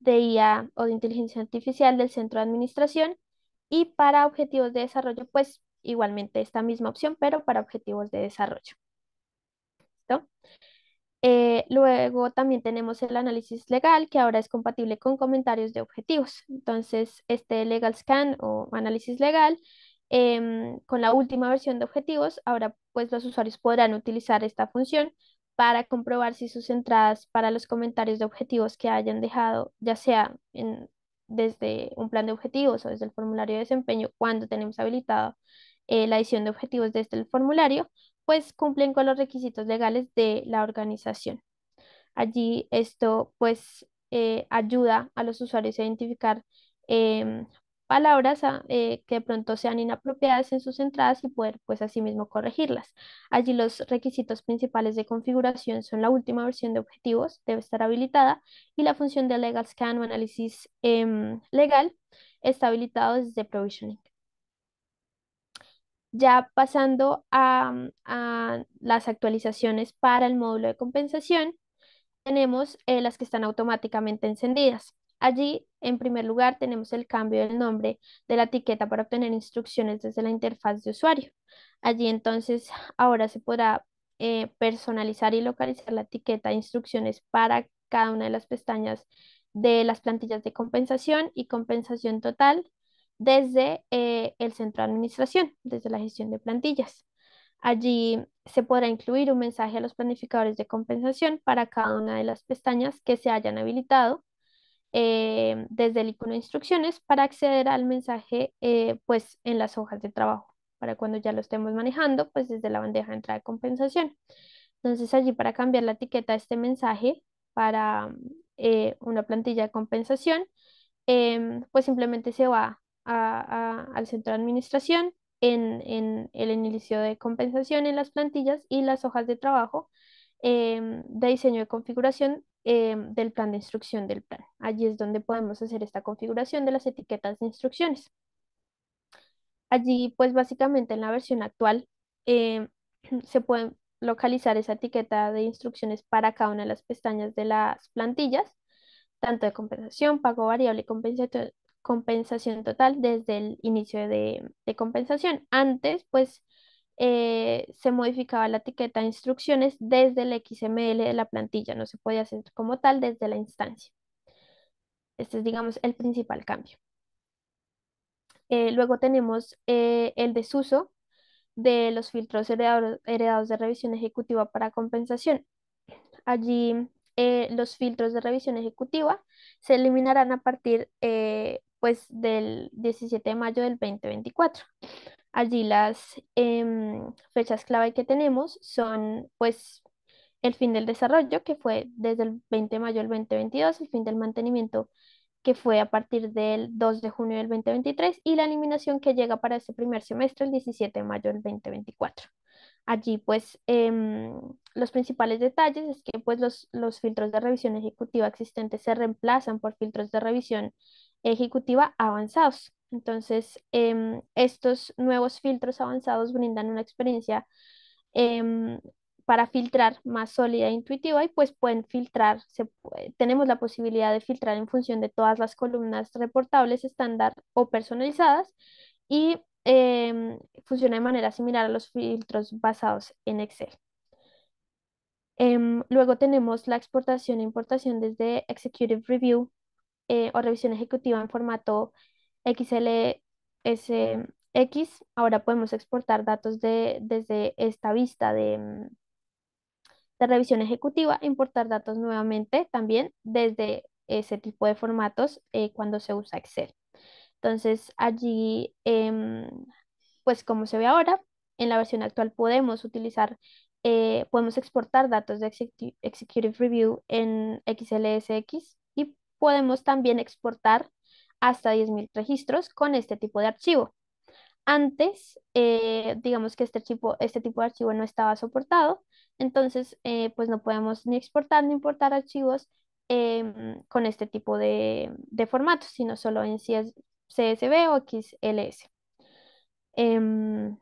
IA o de Inteligencia Artificial del Centro de Administración y para objetivos de desarrollo, pues igualmente esta misma opción, pero para objetivos de desarrollo. Eh, luego también tenemos el análisis legal, que ahora es compatible con comentarios de objetivos. Entonces, este legal scan o análisis legal, em, con la última versión de objetivos, ahora pues los usuarios podrán utilizar esta función para comprobar si sus entradas para los comentarios de objetivos que hayan dejado, ya sea desde un plan de objetivos o desde el formulario de desempeño, cuando tenemos habilitado eh, la edición de objetivos desde el formulario, pues cumplen con los requisitos legales de la organización. Allí esto pues eh, ayuda a los usuarios a identificar em, palabras ah, eh, que de pronto sean inapropiadas en sus entradas y poder pues asimismo corregirlas. Allí los requisitos principales de configuración son la última versión de objetivos, debe estar habilitada, y la función de legal scan o análisis em, legal está habilitado desde provisioning. Ya pasando mm, a, las actualizaciones para el módulo de compensación, tenemos eh, las que están automáticamente encendidas. Allí, en primer lugar, tenemos el cambio del nombre de la etiqueta para obtener instrucciones desde la interfaz de usuario. Allí entonces ahora se podrá eh, personalizar y localizar la etiqueta de instrucciones para cada una de las pestañas de las plantillas de compensación y compensación total desde eh, el centro de administración, desde la gestión de plantillas. Allí se podrá incluir un mensaje a los planificadores de compensación para cada una de las pestañas que se hayan habilitado eh, desde el icono de instrucciones para acceder al mensaje eh, pues en las hojas de trabajo, para cuando ya lo estemos manejando pues desde la bandeja de entrada de compensación. Entonces allí para cambiar la etiqueta de este mensaje para eh, una plantilla de compensación, em, pues simplemente se va al centro de administración en, en, el inicio de compensación en las plantillas y las hojas de trabajo em, de diseño de configuración Em, del plan de instrucción del plan. Allí es donde podemos hacer esta configuración de las etiquetas de instrucciones. Allí, pues básicamente en la versión actual, em, [CLEARS THROAT] se puede localizar esa etiqueta de instrucciones para cada una de las pestañas de las plantillas, tanto de compensación, pago variable y compensación total desde el inicio de, de compensación. Antes, pues eh, se modificaba la etiqueta de instrucciones desde el XML de la plantilla, no se podía hacer como tal desde la instancia. Este es, digamos, el principal cambio. Eh, luego tenemos eh, el desuso de los filtros heredados de revisión ejecutiva para compensación. Allí los filtros de revisión ejecutiva se eliminarán a partir pues, del 17 de mayo del 2024. Allí las em, fechas clave que tenemos son pues el fin del desarrollo, que fue desde el 20 de mayo del 2022, el fin del mantenimiento, que fue a partir del 2 de junio del 2023, y la eliminación que llega para este primer semestre, el 17 de mayo del 2024. Allí, pues, em, los principales detalles es que pues, los, los filtros de revisión ejecutiva existentes se reemplazan por filtros de revisión ejecutiva avanzados. Entonces, em, estos nuevos filtros avanzados brindan una experiencia em, para filtrar más sólida e intuitiva y pues pueden filtrar, tenemos la posibilidad de filtrar en función de todas las columnas reportables estándar o personalizadas y em, funciona de manera similar a los filtros basados en Excel. luego tenemos la exportación e importación desde Executive Review eh, o revisión ejecutiva en formato XLSX. Ahora podemos exportar datos de, desde esta vista de, mm, de revisión ejecutiva, importar datos nuevamente también desde ese tipo de formatos eh, cuando se usa Excel. Entonces allí, em, pues como se ve ahora, en la versión actual podemos utilizar, eh, podemos exportar datos de Executive Review en XLSX y podemos también exportar hasta 10.000 registros con este tipo de archivo. Antes, eh, digamos que este tipo, este tipo de archivo no estaba soportado, entonces eh, pues no podemos ni exportar ni importar archivos em, con este tipo de, de, formatos, sino solo en CSV o XLS. Em,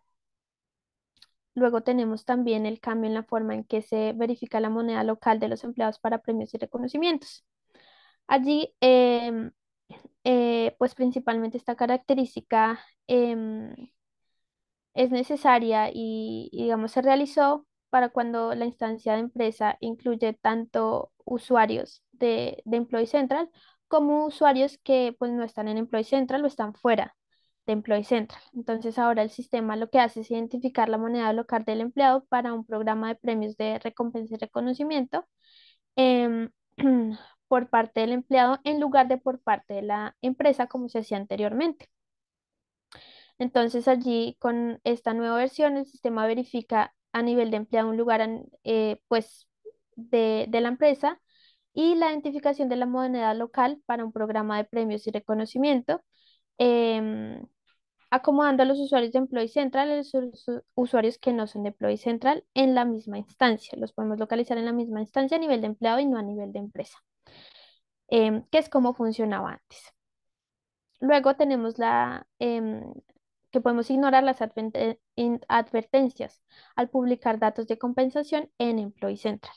luego tenemos también el cambio en la forma en que se verifica la moneda local de los empleados para premios y reconocimientos. Allí em, eh, pues principalmente esta característica em, es necesaria y, digamos se realizó para cuando la instancia de empresa incluye tanto usuarios de, de Employee Central como usuarios que pues no están en Employee Central o están fuera de Employee Central. Entonces ahora el sistema lo que hace es identificar la moneda local del empleado para un programa de premios de recompensa y reconocimiento. Em, [CLEARS THROAT] por parte del empleado en lugar de por parte de la empresa como se hacía anteriormente. Entonces allí con esta nueva versión el sistema verifica a nivel de empleado un lugar eh, pues de, la empresa y la identificación de la moneda local para un programa de premios y reconocimiento, em, acomodando a los usuarios de Employee Central, a los usuarios que no son de Employee Central en la misma instancia. Los podemos localizar en la misma instancia a nivel de empleado y no a nivel de empresa. Em, que es como funcionaba antes. Luego tenemos la em, que podemos ignorar las advertencias al publicar datos de compensación en Employee Central.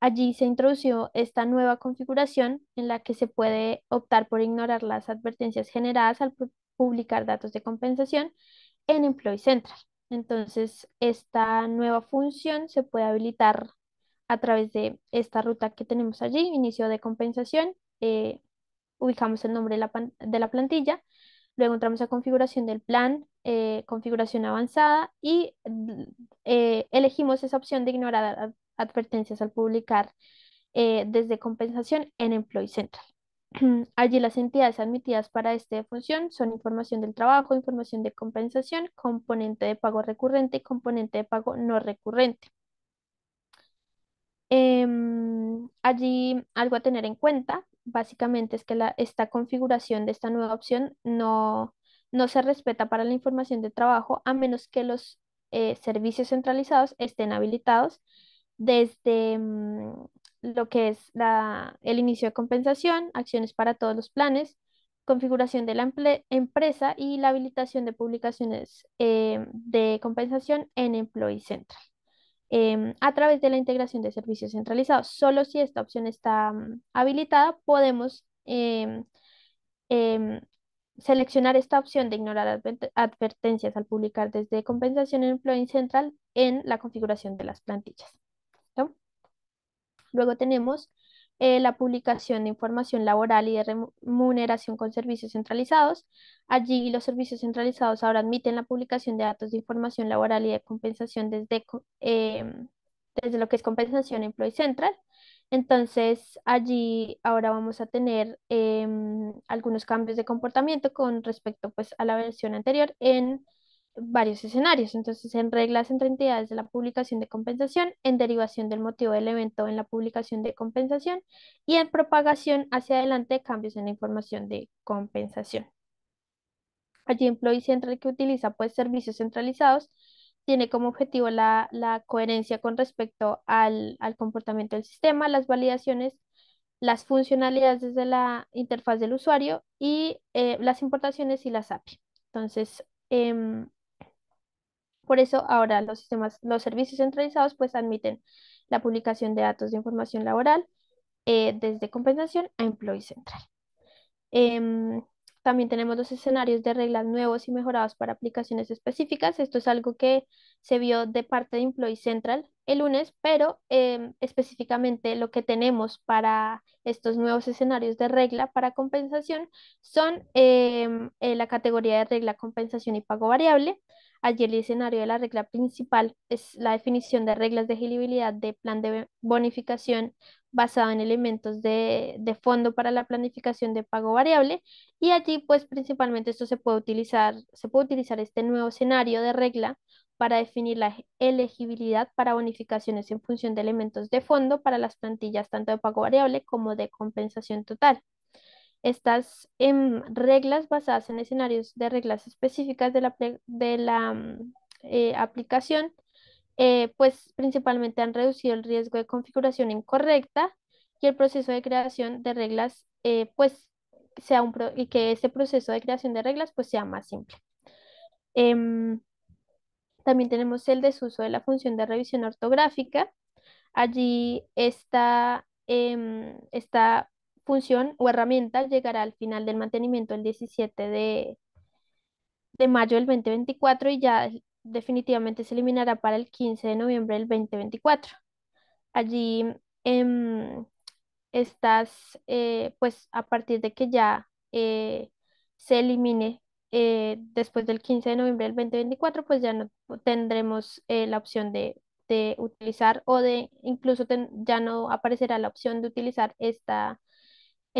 Allí se introdujo esta nueva configuración en la que se puede optar por ignorar las advertencias generadas al publicar datos de compensación en Employee Central. Entonces, esta nueva función se puede habilitar a través de esta ruta que tenemos allí, inicio de compensación, eh, ubicamos el nombre de la, plantilla, luego entramos a configuración del plan, eh, configuración avanzada y eh, elegimos esa opción de ignorar advertencias al publicar desde compensación en Employee Central. [CLEARS THROAT] Allí las entidades admitidas para esta función son información del trabajo, información de compensación, componente de pago recurrente y componente de pago no recurrente. Em, allí algo a tener en cuenta, básicamente es que la, esta configuración de esta nueva opción no, no se respeta para la información de trabajo a menos que los eh, servicios centralizados estén habilitados desde mm, lo que es la, el inicio de compensación, acciones para todos los planes, configuración de la empresa y la habilitación de publicaciones em, de compensación en Employee Central. Em, a través de la integración de servicios centralizados. Solo si esta opción está mm, habilitada, podemos em, em, seleccionar esta opción de ignorar advertencias al publicar desde compensación en Employee Central en la configuración de las plantillas. Luego tenemos eh, la publicación de información laboral y de remuneración con servicios centralizados. Allí los servicios centralizados ahora admiten la publicación de datos de información laboral y de compensación desde, em, desde lo que es compensación Employee Central. Entonces, allí ahora vamos a tener em, algunos cambios de comportamiento con respecto pues, a la versión anterior en varios escenarios. Entonces, en reglas entre entidades de la publicación de compensación, en derivación del motivo del evento en la publicación de compensación y en propagación hacia adelante de cambios en la información de compensación. Allí Employee Central que utiliza pues servicios centralizados tiene como objetivo la, la coherencia con respecto al, al comportamiento del sistema, las validaciones las funcionalidades desde la interfaz del usuario y eh, las importaciones y las API. Entonces, em, por eso ahora los sistemas, los servicios centralizados pues admiten la publicación de datos de información laboral eh, desde compensación a Employee Central. Em, también tenemos los escenarios de reglas nuevos y mejorados para aplicaciones específicas. Esto es algo que se vio de parte de Employee Central el lunes, pero em, específicamente lo que tenemos para estos nuevos escenarios de regla para compensación son em, eh, la categoría de regla compensación y pago variable, Allí el escenario de la regla principal es la definición de reglas de elegibilidad de plan de bonificación basado en elementos de, de, fondo para la planificación de pago variable y allí pues principalmente esto se puede utilizar, se puede utilizar este nuevo escenario de regla para definir la elegibilidad para bonificaciones en función de elementos de fondo para las plantillas tanto de pago variable como de compensación total. Estas em, reglas basadas en escenarios de reglas específicas de la, de la mm, eh, aplicación, eh, pues principalmente han reducido el riesgo de configuración incorrecta y el proceso de creación de reglas, eh, pues sea un y que ese proceso de creación de reglas pues sea más simple. Em, también tenemos el desuso de la función de revisión ortográfica. Allí está, em, está función o herramienta llegará al final del mantenimiento el 17 de, mayo del 2024 y ya definitivamente se eliminará para el 15 de noviembre del 2024. Allí em, estás eh, pues a partir de que ya eh, se elimine eh, después del 15 de noviembre del 2024, pues ya no tendremos la opción de, utilizar o de incluso ya no aparecerá la opción de utilizar esta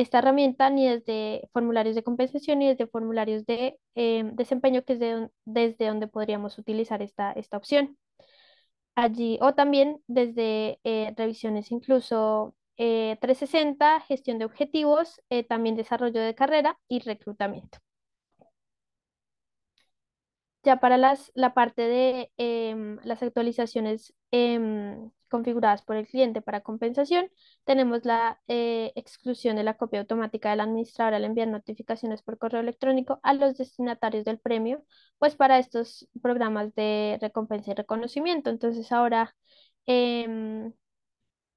esta herramienta ni desde formularios de compensación ni desde formularios de em, desempeño, que es desde donde podríamos utilizar esta, esta opción. Allí, o también desde eh, revisiones incluso 360, eh, gestión de objetivos, eh, también desarrollo de carrera y reclutamiento. Ya para las, la parte de em, las actualizaciones em, configuradas por el cliente para compensación, tenemos la eh, exclusión de la copia automática del administrador al enviar notificaciones por correo electrónico a los destinatarios del premio, pues para estos programas de recompensa y reconocimiento. Entonces ahora em,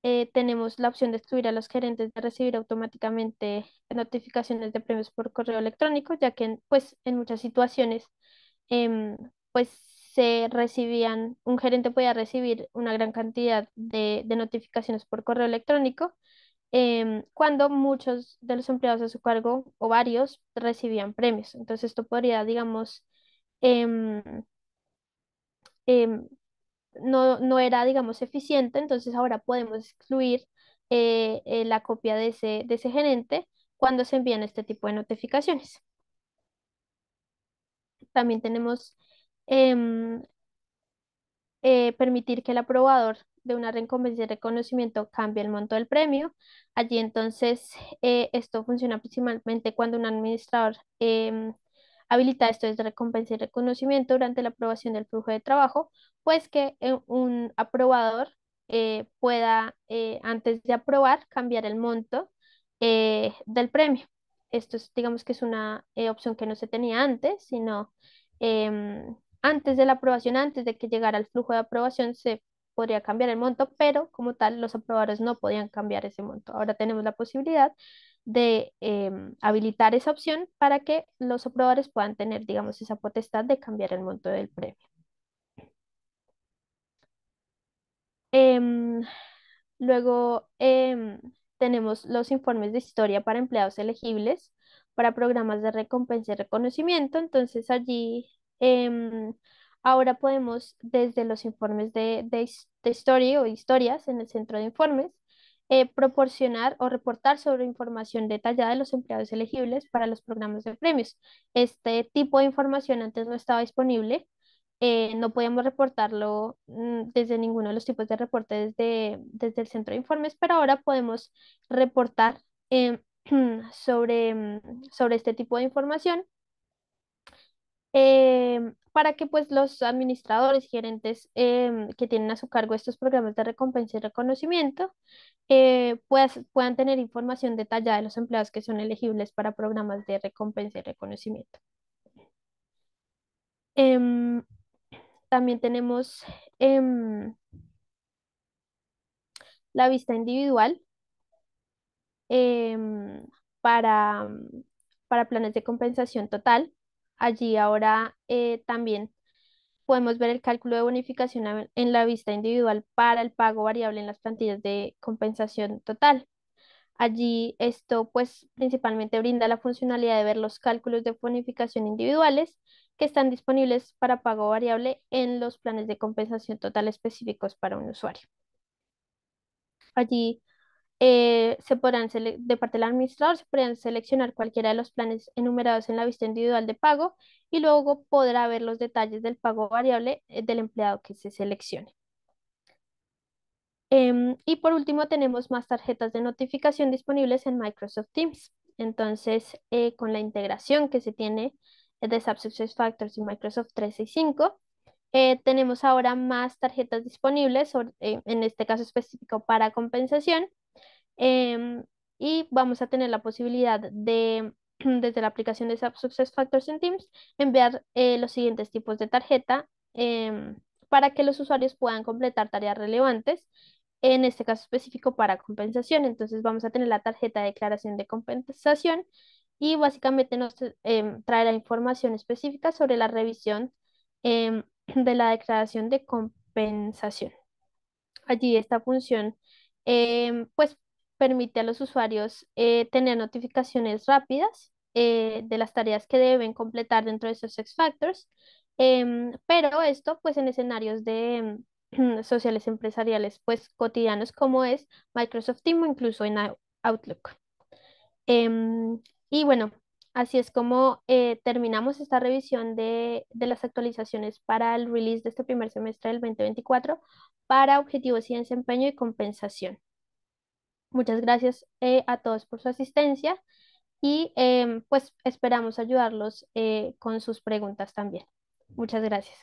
eh, tenemos la opción de excluir a los gerentes de recibir automáticamente notificaciones de premios por correo electrónico, ya que pues, en muchas situaciones em, pues se recibían, un gerente podía recibir una gran cantidad de, notificaciones por correo electrónico, em, cuando muchos de los empleados a su cargo o varios recibían premios. Entonces esto podría, digamos, em, em, no, era, digamos, eficiente, entonces ahora podemos excluir eh, eh, la copia de ese, de ese gerente cuando se envían este tipo de notificaciones. También tenemos Em, eh, permitir que el aprobador de una recompensa y reconocimiento cambie el monto del premio. Allí entonces eh, esto funciona principalmente cuando un administrador em, habilita esto de recompensa y reconocimiento durante la aprobación del flujo de trabajo, pues que eh, un aprobador pueda antes de aprobar cambiar el monto del premio. Esto es, digamos que es una opción que no se tenía antes, sino em, antes de la aprobación, antes de que llegara el flujo de aprobación, se podría cambiar el monto, pero como tal los aprobadores no podían cambiar ese monto. Ahora tenemos la posibilidad de em, habilitar esa opción para que los aprobadores puedan tener, digamos, esa potestad de cambiar el monto del premio. Em, luego em, tenemos los informes de historia para empleados elegibles para programas de recompensa y reconocimiento. Entonces allí Em, ahora podemos, desde los informes de, de, historia o historias en el centro de informes, eh, proporcionar o reportar sobre información detallada de los empleados elegibles para los programas de premios. Este tipo de información antes no estaba disponible. Eh, no podíamos reportarlo mm, desde ninguno de los tipos de reportes desde, desde el centro de informes, pero ahora podemos reportar em, [CLEARS THROAT] sobre, mm, sobre este tipo de información Em, para que pues los administradores, gerentes em, que tienen a su cargo estos programas de recompensa y reconocimiento pues, puedan tener información detallada de los empleados que son elegibles para programas de recompensa y reconocimiento. Em, también tenemos la vista individual para, para planes de compensación total Allí ahora eh, también podemos ver el cálculo de bonificación en la vista individual para el pago variable en las plantillas de compensación total. Allí esto pues principalmente brinda la funcionalidad de ver los cálculos de bonificación individuales que están disponibles para pago variable en los planes de compensación total específicos para un usuario. Allí eh, se podrán de parte del administrador se podrán seleccionar cualquiera de los planes enumerados en la vista individual de pago y luego podrá ver los detalles del pago variable eh, del empleado que se seleccione. Em, y por último tenemos más tarjetas de notificación disponibles en Microsoft Teams. Entonces, eh, con la integración que se tiene de SAP Factors y Microsoft 365, eh, tenemos ahora más tarjetas disponibles, en este caso específico para compensación, Em, y vamos a tener la posibilidad de, [CLEARS THROAT] desde la aplicación de SAP factors en Teams, enviar eh, los siguientes tipos de tarjeta em, para que los usuarios puedan completar tareas relevantes, en este caso específico para compensación. Entonces vamos a tener la tarjeta de declaración de compensación y básicamente nos em, traerá información específica sobre la revisión [CLEARS THROAT] de la declaración de compensación. Allí esta función pues permite a los usuarios eh, tener notificaciones rápidas eh, de las tareas que deben completar dentro de esos X Factors, em, pero esto pues en escenarios de em, [CLEARS THROAT] sociales empresariales pues cotidianos como es Microsoft Team o incluso en Outlook. Em, y bueno, así es como eh, terminamos esta revisión de, de las actualizaciones para el release de este primer semestre del 2024 para objetivos y desempeño y compensación. Muchas gracias eh, a todos por su asistencia y em, pues esperamos ayudarlos eh, con sus preguntas también. Muchas gracias.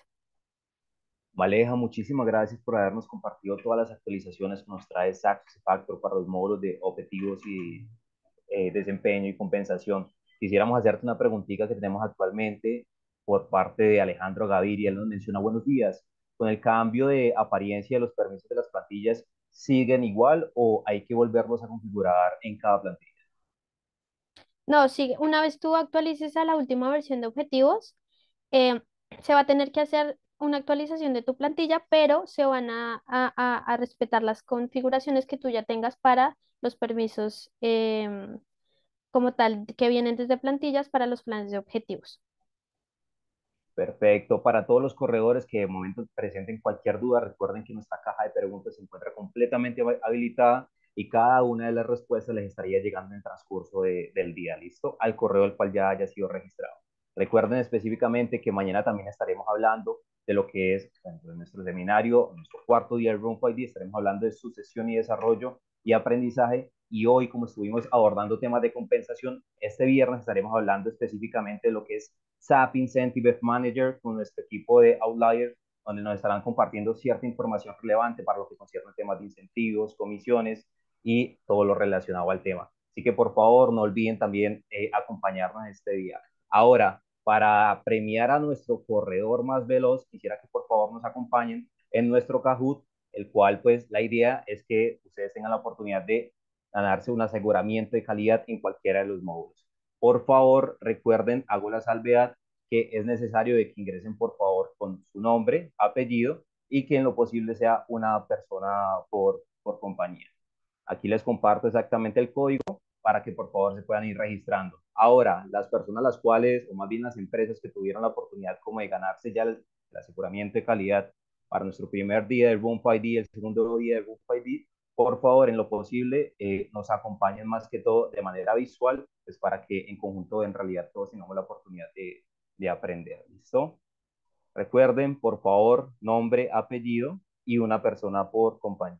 Valeja, muchísimas gracias por habernos compartido todas las actualizaciones que nos trae SACS Factor para los módulos de objetivos y eh, desempeño y compensación. Quisiéramos hacerte una preguntita que tenemos actualmente por parte de Alejandro Gaviria. Él nos menciona buenos días. Con el cambio de apariencia de los permisos de las plantillas, siguen igual o hay que volverlos a configurar en cada plantilla? No, sí, una vez tú actualices a la última versión de objetivos, em, se va a tener que hacer una actualización de tu plantilla, pero se van a, a, a, respetar las configuraciones que tú ya tengas para los permisos em, como tal que vienen desde plantillas para los planes de objetivos. Perfecto. Para todos los corredores que de momento presenten cualquier duda, recuerden que nuestra caja de preguntas se encuentra completamente habilitada y cada una de las respuestas les estaría llegando en el transcurso del día, ¿listo? Al correo al cual ya haya sido registrado. Recuerden específicamente que mañana también estaremos hablando de lo que es de nuestro seminario, nuestro cuarto día de Room 5D. estaremos hablando de sucesión y desarrollo y aprendizaje y hoy, como estuvimos abordando temas de compensación, este viernes estaremos hablando específicamente de lo que es SAP Incentive Manager con nuestro equipo de outliers donde nos estarán compartiendo cierta información relevante para lo que concierne temas de incentivos, comisiones y todo lo relacionado al tema. Así que por favor no olviden también eh, acompañarnos este día. Ahora, para premiar a nuestro corredor más veloz, quisiera que por favor nos acompañen en nuestro Kahoot, el cual pues la idea es que ustedes tengan la oportunidad de ganarse un aseguramiento de calidad en cualquiera de los módulos. Por favor, recuerden, hago la salvedad, que es necesario de que ingresen por favor con su nombre, apellido y que en lo posible sea una persona por, por compañía. Aquí les comparto exactamente el código para que por favor se puedan ir registrando. Ahora, las personas las cuales, o más bien las empresas que tuvieron la oportunidad como de ganarse ya el, aseguramiento de calidad para nuestro primer día del Bump ID, el segundo día del Bump ID, por favor, en lo posible, eh, nos acompañen más que todo de manera visual, pues para que en conjunto, en realidad, todos tengamos la oportunidad de, de aprender. ¿Listo? Recuerden, por favor, nombre, apellido y una persona por compañía.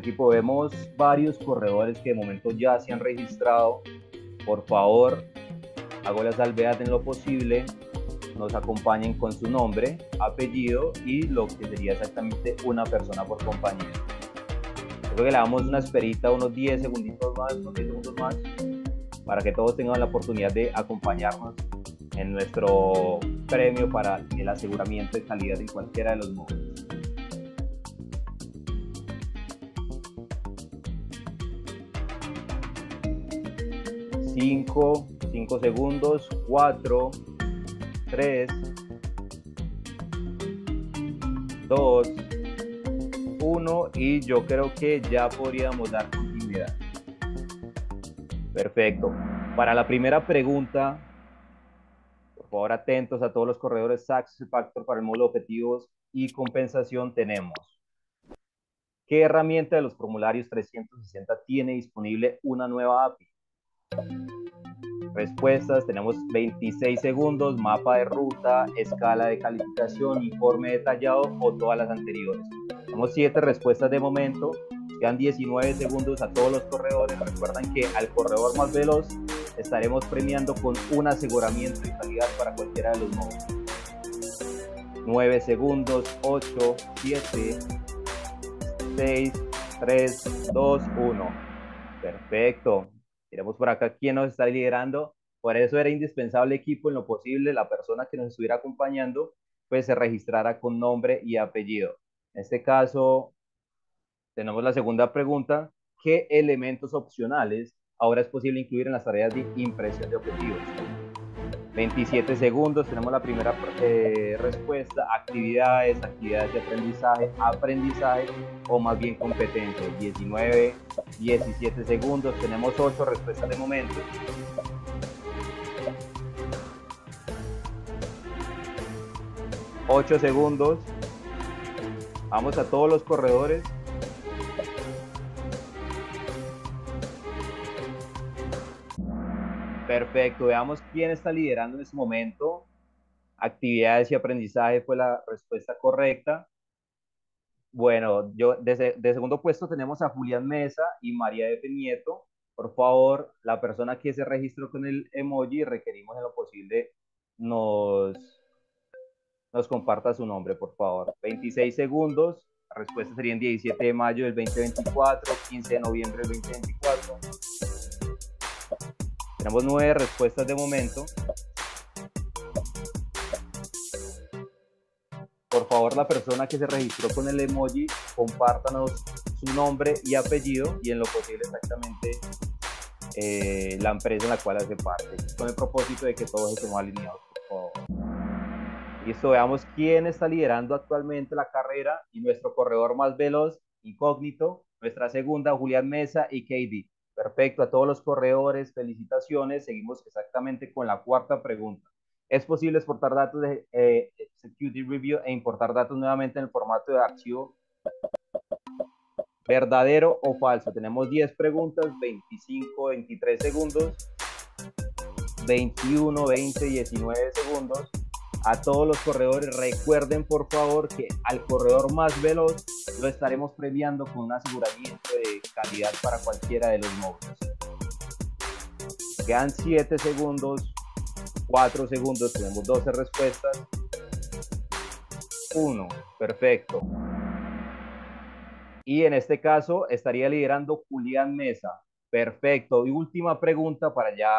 equipo. Vemos varios corredores que de momento ya se han registrado. Por favor, hago las alveas en lo posible. Nos acompañen con su nombre, apellido y lo que sería exactamente una persona por compañía. Creo que le damos una esperita, unos 10 segunditos más, unos 10 segundos más, para que todos tengan la oportunidad de acompañarnos en nuestro premio para el aseguramiento de calidad en cualquiera de los móviles 5, 5 segundos, 4, 3, 2, 1 y yo creo que ya podríamos dar continuidad. Perfecto. Para la primera pregunta, por favor atentos a todos los corredores SACS Factor para el módulo objetivos y compensación tenemos. ¿Qué herramienta de los formularios 360 tiene disponible una nueva API? Respuestas, tenemos 26 segundos, mapa de ruta, escala de calificación, informe detallado o todas las anteriores. Tenemos 7 respuestas de momento, quedan 19 segundos a todos los corredores. Recuerdan que al corredor más veloz estaremos premiando con un aseguramiento de calidad para cualquiera de los modos. 9 segundos, 8, 7, 6, 3, 2, 1. Perfecto. Miremos por acá quién nos está liderando. Por eso era indispensable equipo en lo posible la persona que nos estuviera acompañando pues se registrara con nombre y apellido. En este caso tenemos la segunda pregunta, ¿qué elementos opcionales ahora es posible incluir en las tareas de impresión de objetivos? 27 segundos, tenemos la primera eh, respuesta, actividades, actividades de aprendizaje, aprendizaje o más bien competente. 19, 17 segundos, tenemos 8 respuestas de momento. 8 segundos. Vamos a todos los corredores. Perfecto, veamos quién está liderando en este momento. Actividades y aprendizaje fue la respuesta correcta. Bueno, yo de segundo puesto tenemos a Julián Mesa y María de Nieto. Por favor, la persona que se registró con el emoji, requerimos en lo posible nos, nos comparta su nombre, por favor. 26 segundos. La respuesta sería en 17 de mayo del 2024, 15 de noviembre del 2024. Tenemos nueve respuestas de momento. Por favor, la persona que se registró con el emoji, compártanos su nombre y apellido y en lo posible exactamente eh, la empresa en la cual hace parte, con el propósito de que todos estemos alineados. Por favor. esto veamos quién está liderando actualmente la carrera y nuestro corredor más veloz, incógnito, nuestra segunda, Julián Mesa y KD. Perfecto, a todos los corredores, felicitaciones. Seguimos exactamente con la cuarta pregunta. ¿Es posible exportar datos de Security eh, Review e importar datos nuevamente en el formato de archivo? ¿Verdadero o falso? Tenemos 10 preguntas, 25, 23 segundos, 21, 20, 19 segundos, a todos los corredores. Recuerden por favor que al corredor más veloz lo estaremos premiando con un aseguramiento de calidad para cualquiera de los móviles. Quedan 7 segundos, 4 segundos, tenemos 12 respuestas. 1, perfecto. Y en este caso estaría liderando Julián Mesa. Perfecto. Y última pregunta para ya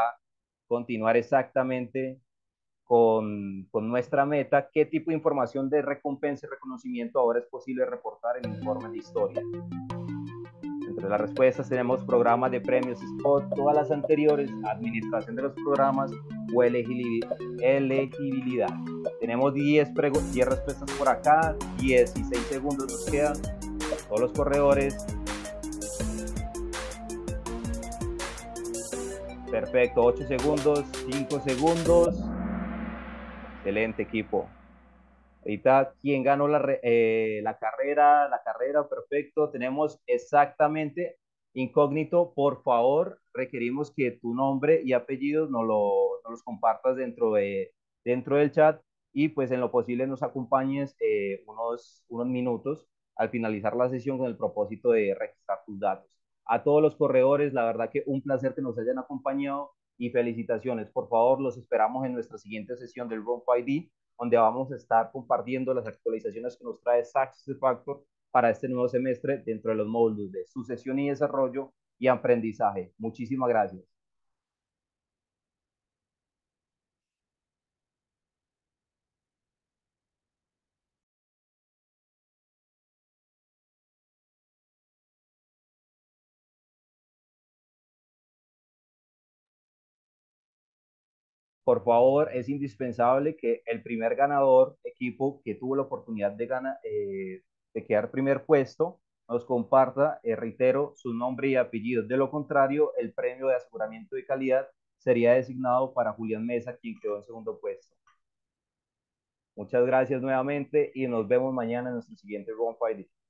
continuar exactamente con, nuestra meta, qué tipo de información de recompensa y reconocimiento ahora es posible reportar en informe de historia. Entre las respuestas tenemos programas de premios SPOT, todas las anteriores, administración de los programas o elegibilidad. Tenemos 10, 10 respuestas por acá, 16 segundos nos quedan, todos los corredores. Perfecto, 8 segundos, 5 segundos, Excelente equipo. Ahorita, ¿quién ganó eh, la, carrera? La carrera, perfecto. Tenemos exactamente incógnito. Por favor, requerimos que tu nombre y apellidos nos, lo, los compartas dentro, de, dentro del chat y pues en lo posible nos acompañes eh, unos, unos minutos al finalizar la sesión con el propósito de registrar tus datos. A todos los corredores, la verdad que un placer que nos hayan acompañado y felicitaciones. Por favor, los esperamos en nuestra siguiente sesión del 5 ID, donde vamos a estar compartiendo las actualizaciones que nos trae de Factor para este nuevo semestre dentro de los módulos de sucesión y desarrollo y aprendizaje. Muchísimas gracias. por favor, es indispensable que el primer ganador, equipo que tuvo la oportunidad de, ganar, eh, de quedar primer puesto, nos comparta, eh, reitero, su nombre y apellido. De lo contrario, el premio de aseguramiento de calidad sería designado para Julián Mesa, quien quedó en segundo puesto. Muchas gracias nuevamente y nos vemos mañana en nuestro siguiente Round Fight.